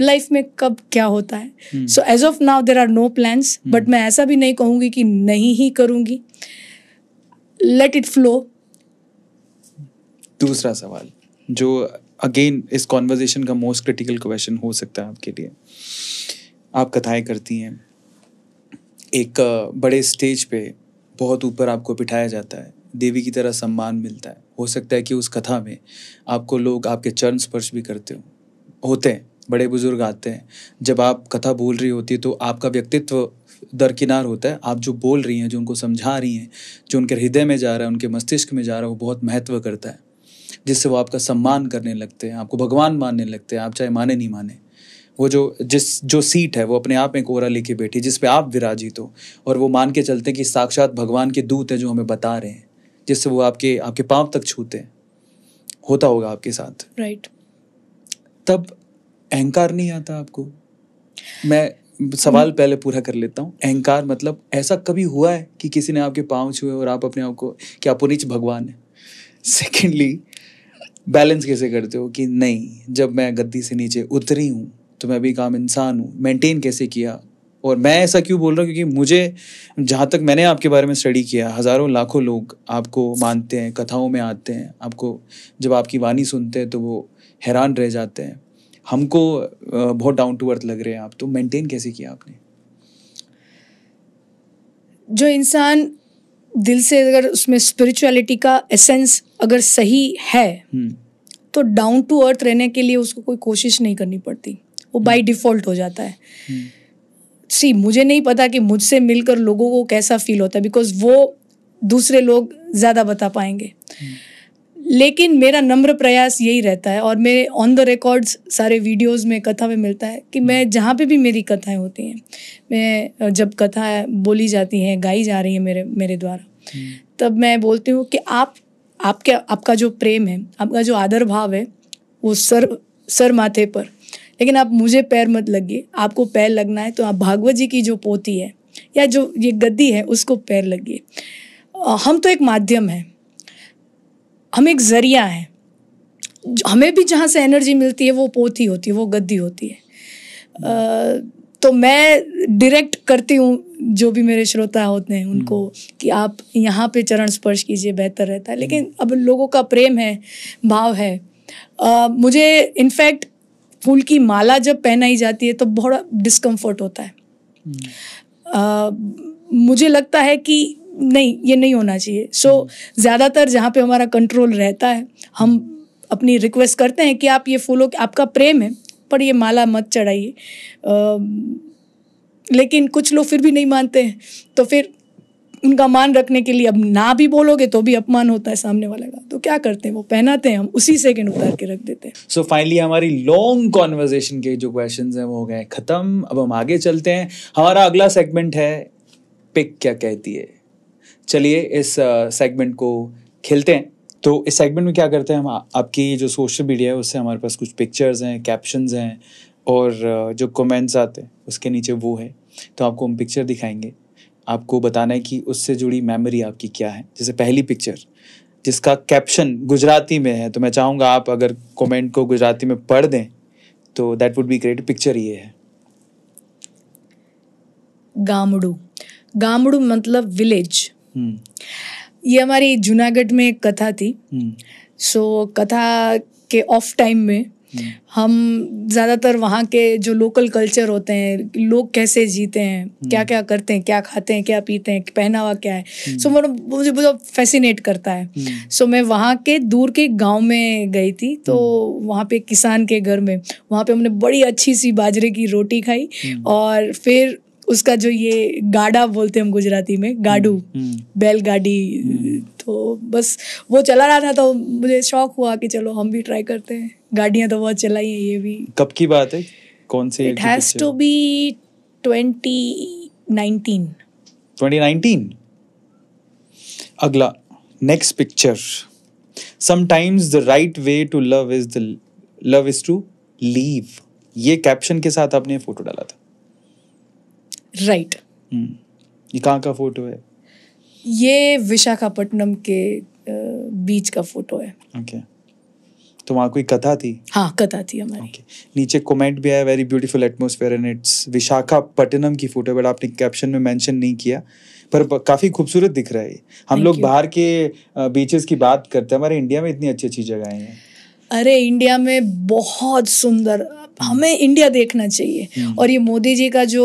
life में कब क्या होता है so as of now there are no plans but मैं ऐसा भी नहीं कहूँगी कि नहीं ही करूँगी लेट इट फ्लो दूसरा सवाल जो अगेन इस कॉन्वर्जेशन का मोस्ट क्रिटिकल क्वेश्चन हो सकता है आपके लिए आप कथाएं करती हैं एक बड़े स्टेज पे बहुत ऊपर आपको बिठाया जाता है देवी की तरह सम्मान मिलता है हो सकता है कि उस कथा में आपको लोग आपके चरण स्पर्श भी करते हो होते हैं बड़े बुजुर्ग आते हैं जब आप कथा बोल रही होती है तो आपका व्यक्तित्व दरकिनार होता है आप जो बोल रही हैं जो उनको समझा रही हैं जो उनके हृदय में जा रहा है उनके मस्तिष्क में जा रहा है वो बहुत महत्व करता है जिससे वो आपका सम्मान करने लगते हैं आपको भगवान मानने लगते हैं आप चाहे माने नहीं माने वो जो जिस जो सीट है वो अपने आप में कोरा लेके बैठी जिस पे आप विराजित हो और वो मान के चलते हैं कि साक्षात भगवान के दूत हैं जो हमें बता रहे हैं जिससे वो आपके आपके पाँव तक छूते हैं होता होगा आपके साथ राइट right. तब अहंकार नहीं आता आपको मैं सवाल hmm. पहले पूरा कर लेता हूँ अहंकार मतलब ऐसा कभी हुआ है कि किसी ने आपके पाँव छुए और आप अपने आप को कि आप पुनिच भगवान है सेकेंडली बैलेंस कैसे करते हो कि नहीं जब मैं गद्दी से नीचे उतरी हूँ तो मैं भी काम इंसान हूँ मेंटेन कैसे किया और मैं ऐसा क्यों बोल रहा हूँ क्योंकि मुझे जहाँ तक मैंने आपके बारे में स्टडी किया हज़ारों लाखों लोग आपको मानते हैं कथाओं में आते हैं आपको जब आपकी वाणी सुनते हैं तो वो हैरान रह जाते हैं हमको बहुत डाउन टू अर्थ लग रहे हैं आप तो मेंटेन कैसे किया आपने जो इंसान दिल से अगर उसमें स्पिरिचुअलिटी का एसेंस अगर सही है हम्म। तो डाउन टू अर्थ रहने के लिए उसको कोई कोशिश नहीं करनी पड़ती वो बाई डिफॉल्ट हम्म। हो जाता है हम्म। सी मुझे नहीं पता कि मुझसे मिलकर लोगों को कैसा फील होता है बिकॉज वो दूसरे लोग ज़्यादा बता पाएंगे लेकिन मेरा नम्र प्रयास यही रहता है और मेरे ऑन द रिकॉर्ड्स सारे वीडियोस में कथा में मिलता है कि मैं जहाँ पे भी मेरी कथाएं होती हैं मैं जब कथा बोली जाती हैं गाई जा रही है मेरे मेरे द्वारा तब मैं बोलती हूँ कि आप आपके आपका जो प्रेम है आपका जो आदर भाव है वो सर सर माथे पर लेकिन आप मुझे पैर मत लगिए आपको पैर लगना है तो आप भागवत जी की जो पोती है या जो ये गद्दी है उसको पैर लगिए हम तो एक माध्यम है हम एक जरिया है हमें भी जहाँ से एनर्जी मिलती है वो पोथी होती है वो गद्दी होती है आ, तो मैं डायरेक्ट करती हूँ जो भी मेरे श्रोता होते हैं उनको हम्म। कि आप यहाँ पे चरण स्पर्श कीजिए बेहतर रहता है लेकिन हम्म। अब लोगों का प्रेम है भाव है आ, मुझे इनफैक्ट फूल की माला जब पहनाई जाती है तो बड़ा डिस्कम्फर्ट होता है हम्म। आ, मुझे लगता है कि नहीं ये नहीं होना चाहिए सो so, हम्म। ज़्यादातर जहाँ पे हमारा कंट्रोल रहता है हम अपनी रिक्वेस्ट करते हैं कि आप ये फूलों आपका प्रेम है पर ये माला मत चढ़ाइए लेकिन कुछ लोग फिर भी नहीं मानते हैं तो फिर उनका मान रखने के लिए अब ना भी बोलोगे तो भी अपमान होता है सामने वाले का तो क्या करते हैं वो पहनाते हैं हम उसी सेकंड उतार के रख देते हैं सो फाइनली हमारी लॉन्ग कॉन्वर्जेशन के जो क्वेश्चन हैं वो हो गए खत्म अब हम आगे चलते हैं हमारा अगला सेगमेंट है पिक क्या कहती है चलिए इस सेगमेंट को खेलते हैं तो इस सेगमेंट में क्या करते हैं हम आपकी जो सोशल मीडिया है उससे हमारे पास कुछ पिक्चर्स हैं कैप्शंस हैं और जो कमेंट्स आते हैं उसके नीचे वो है तो आपको हम पिक्चर दिखाएंगे आपको बताना है कि उससे जुड़ी मेमोरी आपकी क्या है जैसे पहली पिक्चर जिसका कैप्शन गुजराती में है तो मैं चाहूँगा आप अगर कमेंट को गुजराती में पढ़ दें तो that would be great picture ये है गामड़ू गामड़ू मतलब विलेज हम्म। ये हमारी जूनागढ़ में एक कथा थी सो हम्म। so, कथा के ऑफ टाइम में हम ज़्यादातर वहाँ के जो लोकल कल्चर होते हैं लोग कैसे जीते हैं हम्म। क्या क्या करते हैं क्या खाते हैं क्या पीते हैं पहनावा क्या है सो हम्म। so, मतलब मुझे बहुत फैसिनेट करता है सो हम्म। so, मैं वहाँ के दूर के गांव में गई थी तो वहाँ पे किसान के घर में वहाँ पे हमने बड़ी अच्छी सी बाजरे की रोटी खाई और फिर उसका जो ये गाड़ा बोलते हैं हम गुजराती में गाडू बैलगाड़ी तो बस वो चला रहा था तो मुझे शौक हुआ कि चलो हम भी ट्राई करते हैं गाड़ियां तो बहुत चलाई हैं ये भी कब की बात है कौन सी इट हैज टू बी 2019 2019 अगला next picture sometimes the right way to love is the love is to leave ये कैप्शन के साथ आपने फोटो डाला था राइट right. Hmm. ये कहाँ का फोटो है ये विशाखापट्टनम के बीच का फोटो है ओके okay. तो वहाँ कोई कथा थी हाँ कथा थी हमारी okay. नीचे कमेंट भी आया very beautiful atmosphere and it's Visakhapatnam की फोटो बट आपने कैप्शन में मेंशन नहीं किया पर काफ़ी खूबसूरत दिख रहा है हम लोग बाहर के बीचेस की बात करते हैं हमारे इंडिया में इतनी अच्छी अच्छी जगहें हैं अरे इंडिया में बहुत सुंदर हमें इंडिया देखना चाहिए हम्म। और ये मोदी जी का जो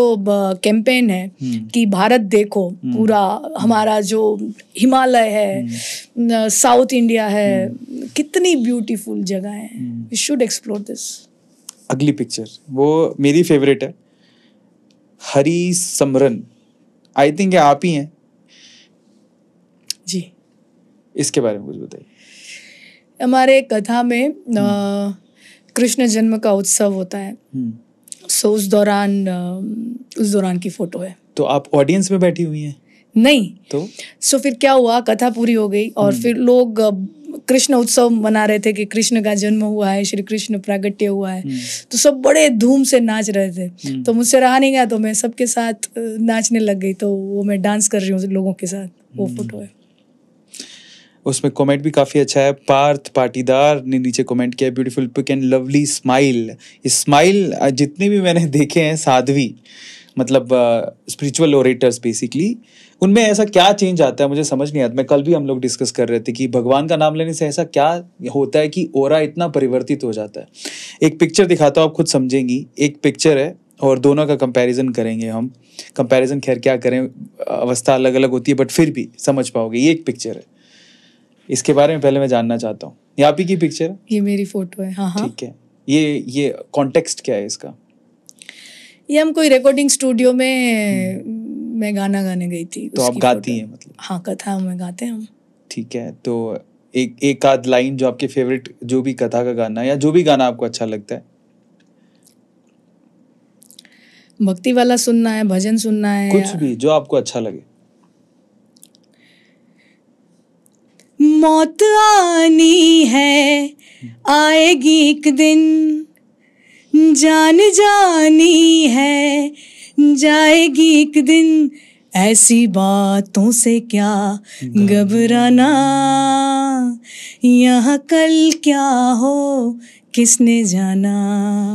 कैंपेन है हम्म। कि भारत देखो हम्म। पूरा हमारा जो हिमालय है साउथ इंडिया है कितनी ब्यूटीफुल जगह है यू शुड एक्सप्लोर दिस अगली पिक्चर वो मेरी फेवरेट है हरी समरन आई थिंक आप ही हैं जी इसके बारे में कुछ बताइए हमारे कथा में हम्म। कृष्ण जन्म का उत्सव होता है सो हम्म। उस दौरान उस दौरान की फोटो है तो आप ऑडियंस में बैठी हुई हैं नहीं तो सो फिर क्या हुआ कथा पूरी हो गई और हम्म। फिर लोग कृष्ण उत्सव मना रहे थे कि कृष्ण का जन्म हुआ है श्री कृष्ण प्रागट्य हुआ है तो सब बड़े धूम से नाच रहे थे तो मुझसे रहा नहीं गया तो मैं सबके साथ नाचने लग गई तो वो मैं डांस कर रही हूँ लोगों के साथ वो फोटो है उसमें कमेंट भी काफ़ी अच्छा है पार्थ पाटीदार ने नीचे कमेंट किया beautiful pic and lovely smile smile जितने भी मैंने देखे हैं साध्वी मतलब स्पिरिचुअल ओरेटर्स बेसिकली उनमें ऐसा क्या चेंज आता है मुझे समझ नहीं आता मैं कल भी हम लोग डिस्कस कर रहे थे कि भगवान का नाम लेने से ऐसा क्या होता है कि ओरा इतना परिवर्तित हो जाता है एक पिक्चर दिखाता हूँ आप खुद समझेंगी एक पिक्चर है और दोनों का कंपैरिजन करेंगे हम कंपैरिजन खैर क्या करें अवस्था अलग अलग होती है बट फिर भी समझ पाओगे ये एक पिक्चर है इसके बारे में पहले मैं जानना चाहता हूँ ये आप ही की पिक्चर ये मेरी फोटो है हाँ हाँ ठीक है ये ये कॉन्टेक्स्ट क्या है इसका ये हम कोई रिकॉर्डिंग स्टूडियो में हम्म। मैं गाना गाने गई थी तो आप गाती हैं मतलब हाँ कथा में गाते हैं हम ठीक है तो एक एक आध लाइन जो आपके फेवरेट जो भी कथा का गाना या जो भी गाना आपको अच्छा लगता है भक्ति वाला सुनना है भजन सुनना है कुछ भी जो आपको अच्छा लगे मौत आनी है आएगी एक दिन जान जानी है जाएगी एक दिन ऐसी बातों से क्या घबराना यहाँ कल क्या हो किसने जाना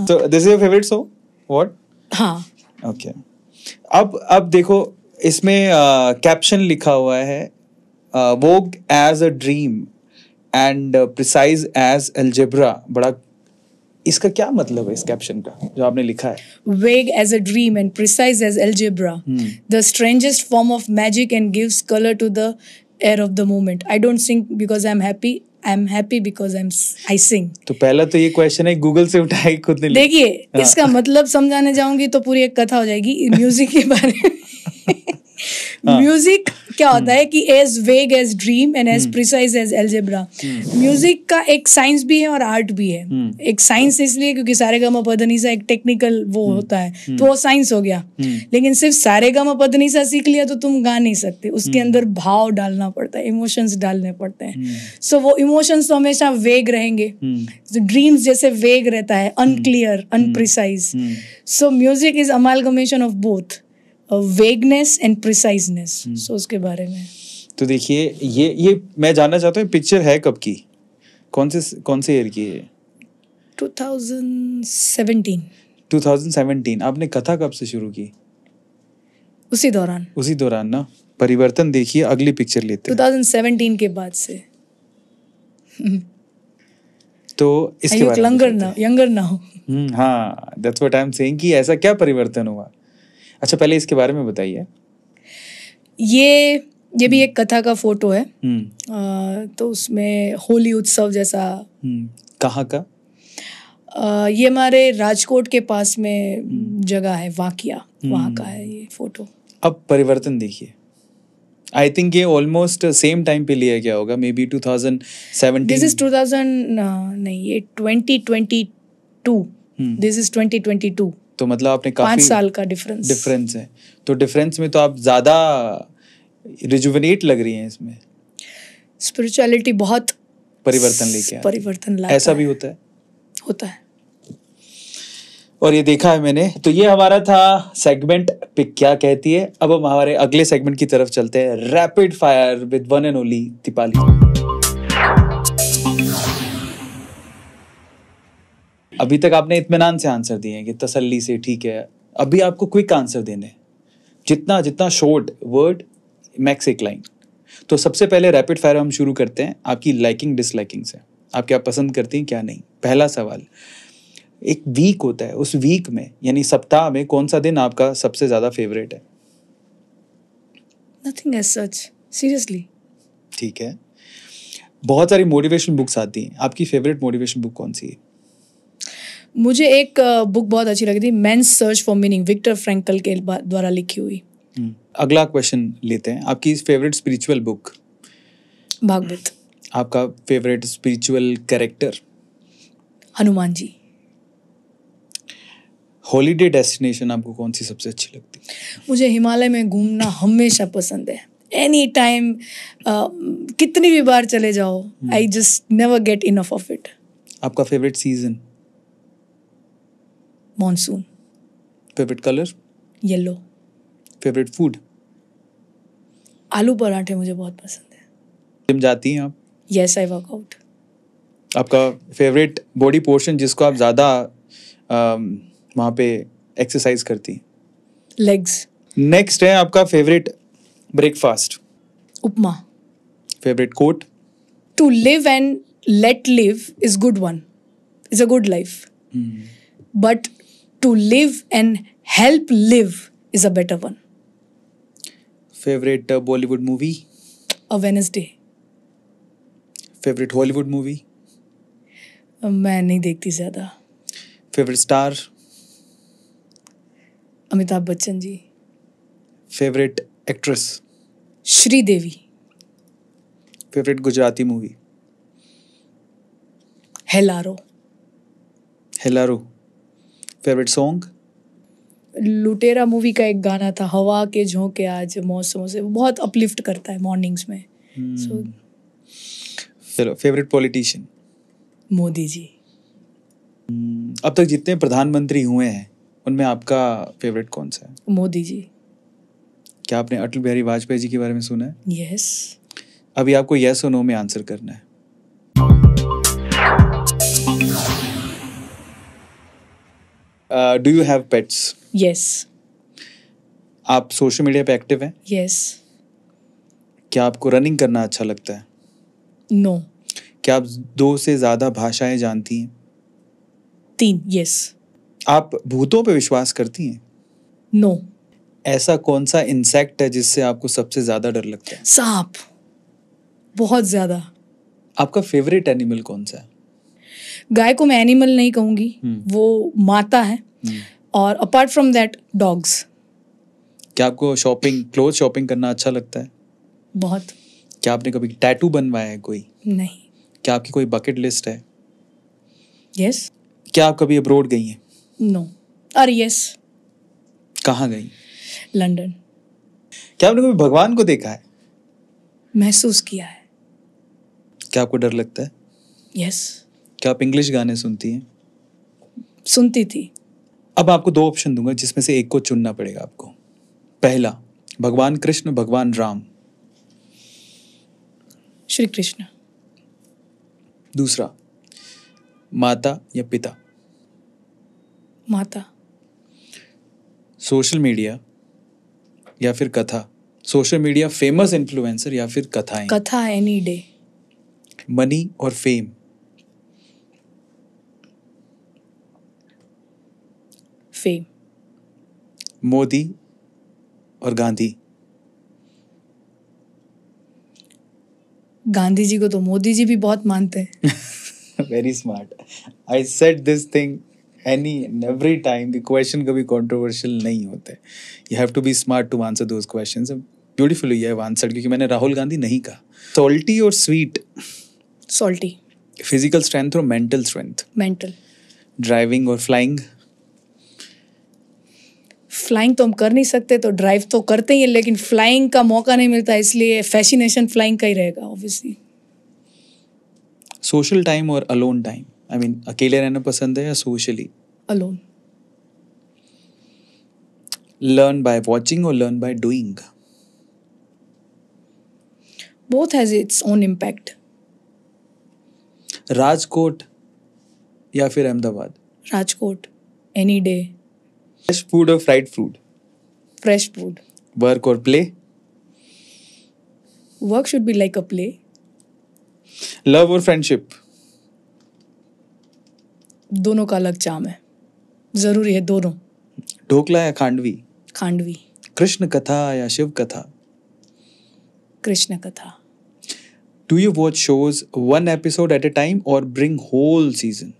तो this is favourite so what हाँ ओके okay. अब अब देखो इसमें कैप्शन uh, लिखा हुआ है uh, as a dream and precise as algebra बड़ा इसका क्या मतलब है इस कैप्शन का जो आपने लिखा है vague as a dream and precise as algebra the strangest form of magic and gives colour to the air of the moment I don't sing because I am happy I am happy because I am I sing तो पहला तो ये question है Google से उठाए खुद ने देखिए हाँ। इसका मतलब समझाने जाऊंगी तो पूरी एक कथा हो जाएगी म्यूजिक के बारे में *laughs* म्यूजिक हाँ। क्या होता हम्म। है कि as vague as dream and as precise as algebra music का एक साइंस भी है और आर्ट भी है हम्म। एक साइंस इसलिए क्योंकि सारे गा पदनीसा एक टेक्निकल वो हम्म। होता है तो वो साइंस हो गया लेकिन सिर्फ सारे गा पदनीसा सीख लिया तो तुम गा नहीं सकते उसके अंदर भाव डालना पड़ता है इमोशंस डालने पड़ते हैं सो वो इमोशंस तो हमेशा वेग रहेंगे ड्रीम्स जैसे वेग रहता है unclear unprecise so music is amalgamation of both vagueness and preciseness so उसके बारे में तो देखिए ये ये मैं जानना चाहता हूँ पिक्चर है कब की कौन से कौन से ईयर की है 2017 2017 आपने कथा कब से शुरू की उसी दौरान उसी दौरान ना परिवर्तन देखिए अगली पिक्चर लेते 2017 के बाद से *laughs* तो इसके बारे में यंगर ना यंगर ना हो हम्म हाँ that's what I am saying कि ऐसा क्या परिवर्तन हुआ अच्छा पहले इसके बारे में बताइए ये ये भी एक हम्म। कथा का फोटो है हम्म। आ, तो उसमें होली उत्सव जैसा हम्म। कहाँ का आ, ये हमारे राजकोट के पास में जगह है वाकिया वहाँ का है ये फोटो अब परिवर्तन देखिए आई थिंक ये ऑलमोस्ट सेम टाइम पे लिया गया होगा maybe 2017 this is thousand नहीं ये टू दिस इज टू तो मतलब आपने काफी पांच साल का डिफरेंस डिफरेंस है तो डिफरेंस में तो आप ज़्यादा रिजुवनेट लग रही हैं इसमें स्पिरिचुअलिटी बहुत परिवर्तन लेके परिवर्तन ऐसा भी होता है होता है और ये देखा है मैंने तो ये हमारा था सेगमेंट पिक क्या कहती है अब हम हमारे अगले सेगमेंट की तरफ चलते हैं rapid fire with one and only Deepali अभी तक आपने इतमान से आंसर दिए हैं कि तसल्ली से ठीक है अभी आपको क्विक आंसर देने जितना जितना शॉर्ट वर्ड मैक्स एक लाइन तो सबसे पहले रैपिड फायर हम शुरू करते हैं आपकी लाइकिंग डिसलाइकिंग से आप क्या पसंद करती हैं क्या नहीं पहला सवाल एक वीक होता है उस वीक में यानी सप्ताह में कौन सा दिन आपका सबसे ज़्यादा फेवरेट है नथिंग एज सच सीरियसली ठीक है बहुत सारी मोटिवेशन बुक्स आती हैं आपकी फेवरेट मोटिवेशन बुक कौन सी है मुझे एक बुक बहुत अच्छी लगी थी मैं search for meaning Viktor Frankl के द्वारा लिखी हुई हम्म। अगला क्वेश्चन लेते हैं आपकी फेवरेट स्पिरिचुअल बुक भागवत आपका favourite spiritual character Hanuman ji holiday destination आपको कौन सी सबसे अच्छी लगती है मुझे हिमालय में घूमना हमेशा पसंद है एनी टाइम uh, कितनी भी बार चले जाओ I just never get enough of it आपका favourite season monsoon favourite colour yellow favourite food aloo पराठे मुझे बहुत पसंद है जिम जाती हैं आप यस आई वर्क आउट आपका फेवरेट बॉडी पोर्शन जिसको आप ज़्यादा वहाँ पे एक्सरसाइज करती लेग्स नेक्स्ट है आपका favourite breakfast upma favourite quote to live and let live is good one is a good life but to live and help live is a better one. Favorite uh, Bollywood movie? A Wednesday. Favorite Hollywood movie? Uh, मैं नहीं देखती ज़्यादा. Favorite star? Amitabh Bachchan ji. Favorite actress? Sridevi. Favorite Gujarati movie? Hellaro. Hellaro. Favourite song Lootera movie का एक गाना था हवा के झोंके आज मौसमों से बहुत अपलिफ्ट करता है मॉर्निंग्स में सो चलो favourite politician Modi ji hmm. अब तक जितने प्रधानमंत्री हुए हैं उनमें आपका फेवरेट कौन सा है मोदी जी क्या आपने अटल बिहारी वाजपेयी जी के बारे में सुना है यस अभी आपको यस और नो में आंसर करना है do you have pets yes आप सोशल मीडिया पे एक्टिव हैं यस yes. क्या आपको रनिंग करना अच्छा लगता है नो no. क्या आप दो से ज्यादा भाषाएं जानती हैं तीन यस yes. आप भूतों पे विश्वास करती हैं नो no. ऐसा कौन सा इंसेक्ट है जिससे आपको सबसे ज्यादा डर लगता है सांप बहुत ज्यादा आपका फेवरेट एनिमल कौन सा है गाय को मैं एनिमल नहीं कहूंगी hmm. वो माता है hmm. और अपार्ट फ्रॉम दैट डॉग्स क्या आपको शॉपिंग क्लोथ शॉपिंग करना अच्छा लगता है बहुत क्या आपने कभी टैटू बनवाया है कोई नहीं क्या आपकी कोई बकेट लिस्ट है यस yes. क्या आप कभी अब्रोड गई हैं नो अरे यस कहाँ गई लंदन क्या आपने कभी भगवान को देखा है महसूस किया है क्या आपको डर लगता है यस yes. क्या आप इंग्लिश गाने सुनती हैं सुनती थी अब आपको दो ऑप्शन दूंगा जिसमें से एक को चुनना पड़ेगा आपको पहला भगवान कृष्ण भगवान राम श्री कृष्ण दूसरा माता या पिता माता सोशल मीडिया या फिर कथा सोशल मीडिया फेमस इन्फ्लुएंसर या फिर कथाएं कथा एनी डे मनी और फेम फेम मोदी और गांधी गांधी जी को तो मोदी जी भी बहुत मानते हैं very smart I set this thing any and every time question कभी कॉन्ट्रोवर्शियल नहीं होते you have to be smart to answer those questions beautiful you क्योंकि मैंने राहुल गांधी नहीं कहा सोल्टी और स्वीट सोल्टी फिजिकल स्ट्रेंथ और मेंटल स्ट्रेंथ मेंटल ड्राइविंग और फ्लाइंग फ्लाइंग तो हम कर नहीं सकते तो ड्राइव तो करते ही हैं लेकिन फ्लाइंग का मौका नहीं मिलता इसलिए फैसिनेशन फ्लाइंग का ही रहेगा ऑब्वियसली सोशल टाइम और अलोन टाइम आई मीन अकेले रहना पसंद है या socially alone learn by watching और learn by doing both has its own impact Rajkot या फिर Ahmedabad Rajkot any day Fresh food or fried food? Fresh food. Work or play? Work should be like a play. Love or friendship? दोनों का अलग चाम है जरूरी है दोनों ढोकला या खांडवी खांडवी कृष्ण कथा या शिव कथा कृष्ण कथा do you watch shows one episode at a time और ब्रिंग होल सीजन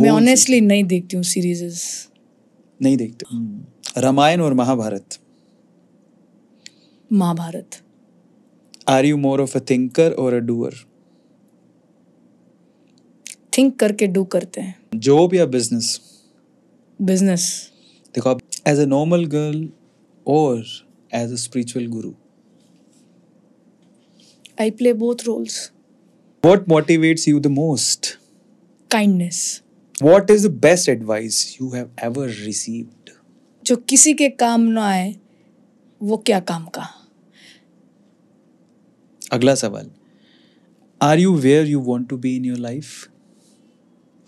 मैं ऑनेस्टली नहीं देखती हूँ सीरीजेस नहीं देखते रामायण और Mahabharat Mahabharat are you more of a thinker और अ डूअर थिंक करके डू करते हैं जॉब या बिजनेस बिजनेस देखो आप एज अ नॉर्मल गर्ल और as a spiritual guru I play both roles what motivates you the most kindness what is the best advice you have ever received जो किसी के काम ना आए वो क्या काम का अगला सवाल are you where you want to be in your life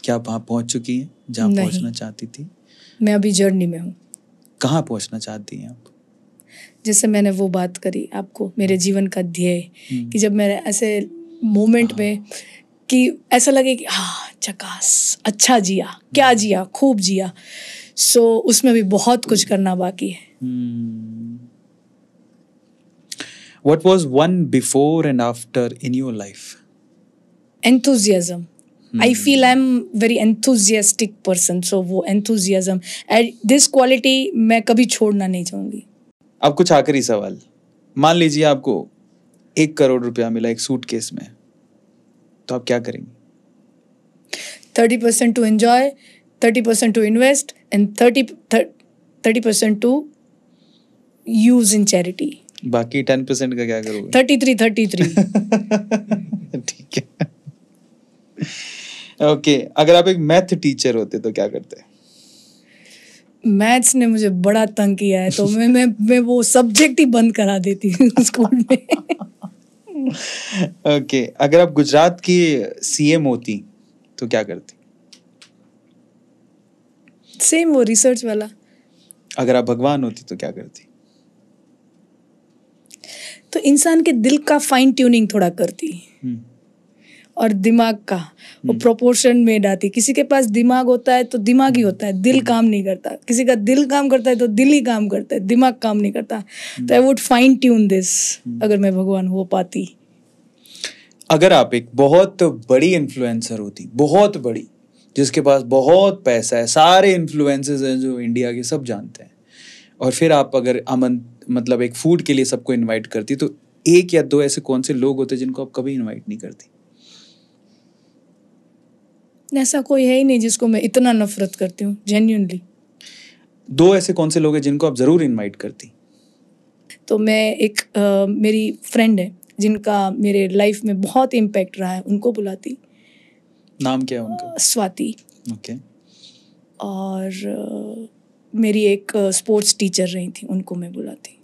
क्या आप वहां पहुंच चुकी हैं जहां पहुंचना चाहती थी मैं अभी जर्नी में हूँ कहाँ पहुंचना चाहती हैं आप जैसे मैंने वो बात करी आपको मेरे हम्म। जीवन का ध्येय कि हम्म। जब मैं ऐसे मोमेंट हाँ। में कि ऐसा लगे कि हाँ चकास अच्छा जिया क्या हम्म। जिया खूब जिया सो so, उसमें भी बहुत कुछ करना बाकी है what was one before and after in your life enthusiasm I feel I am very enthusiastic person so वो एंथुजियाजम एंड दिस क्वालिटी मैं कभी छोड़ना नहीं चाहूंगी अब कुछ आखिरी सवाल मान लीजिए आपको एक करोड़ रुपया मिला एक सूटकेस में तो आप क्या करेंगे thirty percent to enjoy thirty percent to invest and thirty thirty percent to use in charity बाकी टेन परसेंट का क्या करोगे थर्टी थ्री थर्टी थ्री ठीक है ओके okay, अगर आप एक मैथ टीचर होते तो क्या करते मैथ्स ने मुझे बड़ा तंग किया है तो मैं मैं मैं वो सब्जेक्ट ही बंद करा देती हूँ स्कूल *laughs* में ओके अगर आप गुजरात की सीएम होती तो क्या करती सेम वो रिसर्च वाला अगर आप भगवान होती तो क्या करती तो इंसान के दिल का फाइन ट्यूनिंग थोड़ा करती हम्म। और दिमाग का वो प्रोपोर्शन में डाती किसी के पास दिमाग होता है तो दिमाग ही हम्म। होता है दिल हम्म। काम नहीं करता किसी का दिल काम करता है तो दिल ही काम करता है दिमाग काम नहीं करता हम्म। तो I would fine tune this अगर मैं भगवान हो पाती अगर आप एक बहुत बड़ी इन्फ्लुएंसर होती बहुत बड़ी जिसके पास बहुत पैसा है सारे इन्फ्लुएंसेस हैं जो इंडिया के सब जानते हैं और फिर आप अगर अमन मतलब एक फूड के लिए सबको इनवाइट करती तो एक या दो ऐसे कौन से लोग होते जिनको आप कभी इनवाइट नहीं करती ऐसा कोई है ही नहीं जिसको मैं इतना नफरत करती हूँ जेन्यूनली दो ऐसे कौन से लोग हैं जिनको आप ज़रूर इनवाइट करती तो मैं एक आ, मेरी फ्रेंड है जिनका मेरे लाइफ में बहुत इम्पैक्ट रहा है उनको बुलाती नाम क्या है उनका स्वाति ओके okay. और आ, मेरी एक स्पोर्ट्स टीचर रही थी उनको मैं बुलाती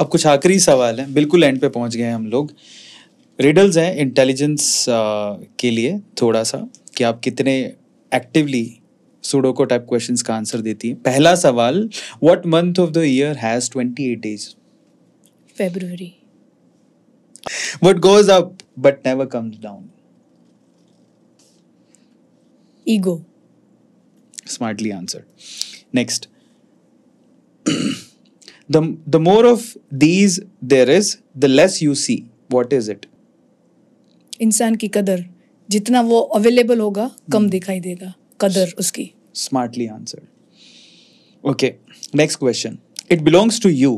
अब कुछ आखिरी सवाल है बिल्कुल एंड पे पहुंच गए हैं हम लोग रिडल्स हैं इंटेलिजेंस के लिए थोड़ा सा कि आप कितने एक्टिवली सुडोको टाइप क्वेश्चन का आंसर देती है पहला सवाल what month of the year has twenty eight days February what goes up but never comes down ego smartly answer next the more of these there is the less you see what is it इंसान की कदर जितना वो available होगा कम hmm. दिखाई देगा कदर उसकी smartly answer okay next question it belongs to you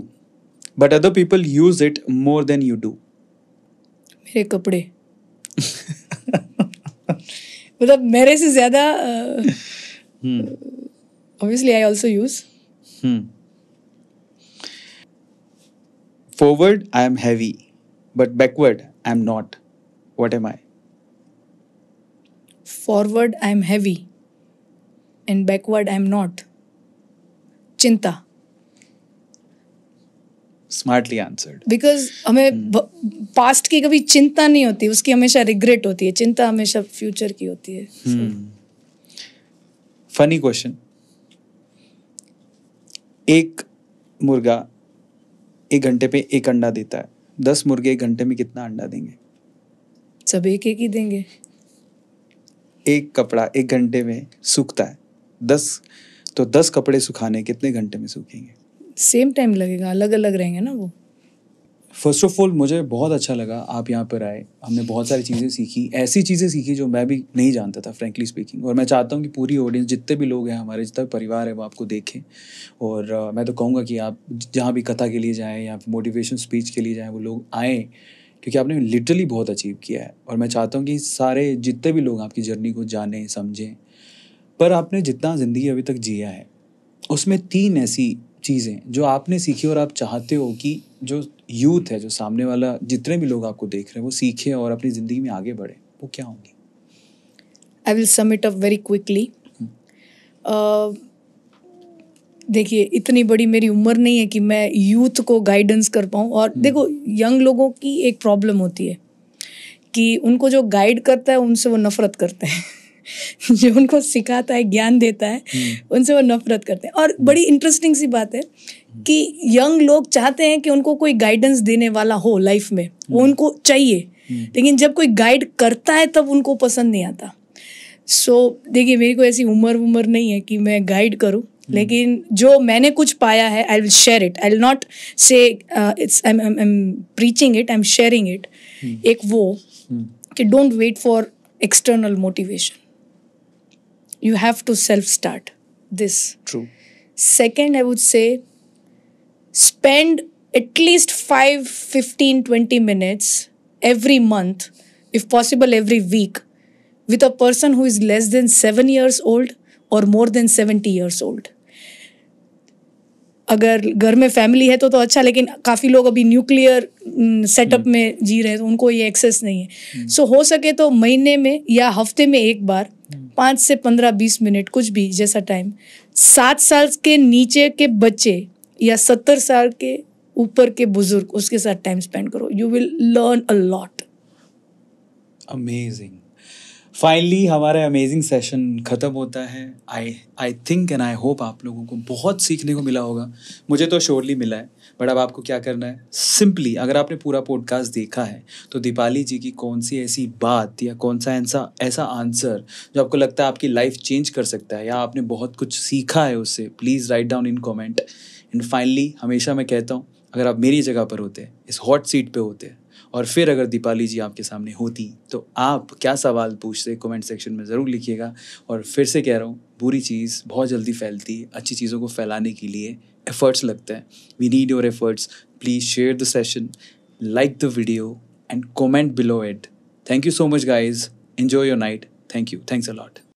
but other people use it more than you do मेरे कपड़े मतलब मेरे से ज्यादा obviously I also use forward I am heavy but backward I am not what am I forward I am heavy and backward I am not चिंता smartly answered because हमें past hmm. की कभी चिंता नहीं होती उसकी हमेशा रिग्रेट होती है चिंता हमेशा फ्यूचर की होती है फनी hmm. क्वेश्चन एक मुर्गा एक घंटे पे एक अंडा देता है दस मुर्गे एक घंटे में कितना अंडा देंगे सब एक एक ही देंगे एक कपड़ा एक घंटे में सूखता है दस तो दस कपड़े सुखाने कितने घंटे में सूखेंगे सेम टाइम लगेगा अलग अलग रहेंगे ना वो फर्स्ट ऑफ ऑल मुझे बहुत अच्छा लगा आप यहाँ पर आए हमने बहुत सारी चीज़ें सीखी ऐसी चीज़ें सीखी जो मैं भी नहीं जानता था फ्रेंकली स्पीकिंग और मैं चाहता हूँ कि पूरी ऑडियंस जितने भी लोग हैं हमारे जितना परिवार है वो आपको देखें और मैं तो कहूँगा कि आप जहाँ भी कथा के लिए जाएँ या मोटिवेशन स्पीच के लिए जाएँ वो लोग आएँ क्योंकि आपने लिटरली बहुत अचीव किया है और मैं चाहता हूँ कि सारे जितने भी लोग आपकी जर्नी को जानें समझें पर आपने जितना ज़िंदगी अभी तक जिया है उसमें तीन ऐसी चीज़ें जो आपने सीखी और आप चाहते हो कि जो यूथ है जो सामने वाला जितने भी लोग आपको देख रहे हैं वो सीखे और अपनी ज़िंदगी में आगे बढ़े वो क्या होंगी I will submit up very quickly देखिए इतनी बड़ी मेरी उम्र नहीं है कि मैं यूथ को गाइडेंस कर पाऊँ और हम्म। देखो यंग लोगों की एक प्रॉब्लम होती है कि उनको जो गाइड करता है उनसे वो नफरत करते हैं *laughs* जो उनको सिखाता है ज्ञान देता है हम्म। उनसे वो नफरत करते हैं और हम्म। बड़ी इंटरेस्टिंग सी बात है कि यंग लोग चाहते हैं कि उनको कोई गाइडेंस देने वाला हो लाइफ में वो उनको चाहिए लेकिन जब कोई गाइड करता है तब उनको पसंद नहीं आता सो so, देखिए मेरी कोई ऐसी उम्र उम्र नहीं है कि मैं गाइड करूँ Hmm. लेकिन जो मैंने कुछ पाया I will will share I I will not I am I it. Preaching it I am sharing it एक वो hmm. कि don't wait you have to self start this true second i would say spend at least 5 15 20 minutes every month if possible every week with a person who is less than 7 years old or more than 70 years old अगर घर में family है तो तो अच्छा लेकिन काफ़ी लोग अभी न्यूक्लियर हम्म। सेटअप में जी रहे हैं तो उनको ये एक्सेस नहीं है सो हम्म। so, हो सके तो महीने में या हफ्ते में एक बार हम्म। पाँच से पंद्रह बीस मिनट कुछ भी जैसा टाइम सात साल के नीचे के बच्चे या सत्तर साल के ऊपर के बुजुर्ग उसके साथ टाइम स्पेंड करो you will learn a lot amazing finally हमारा अमेजिंग सेशन ख़त्म होता है I I think and I hope आप लोगों को बहुत सीखने को मिला होगा मुझे तो श्योरली मिला है बट अब आपको क्या करना है सिंपली अगर आपने पूरा पॉडकास्ट देखा है तो दीपाली जी की कौन सी ऐसी बात या कौन सा ऐसा ऐसा आंसर जो आपको लगता है आपकी लाइफ चेंज कर सकता है या आपने बहुत कुछ सीखा है उससे please write down in comment and finally हमेशा मैं कहता हूँ अगर आप मेरी जगह पर होते इस हॉट सीट पर होते और फिर अगर दीपाली जी आपके सामने होती तो आप क्या सवाल पूछते कमेंट सेक्शन में ज़रूर लिखिएगा और फिर से कह रहा हूँ बुरी चीज़ बहुत जल्दी फैलती है अच्छी चीज़ों को फैलाने के लिए एफर्ट्स लगते हैं we need your efforts please share the session like the video and comment below it thank you so much guys enjoy your night thank you thanks a lot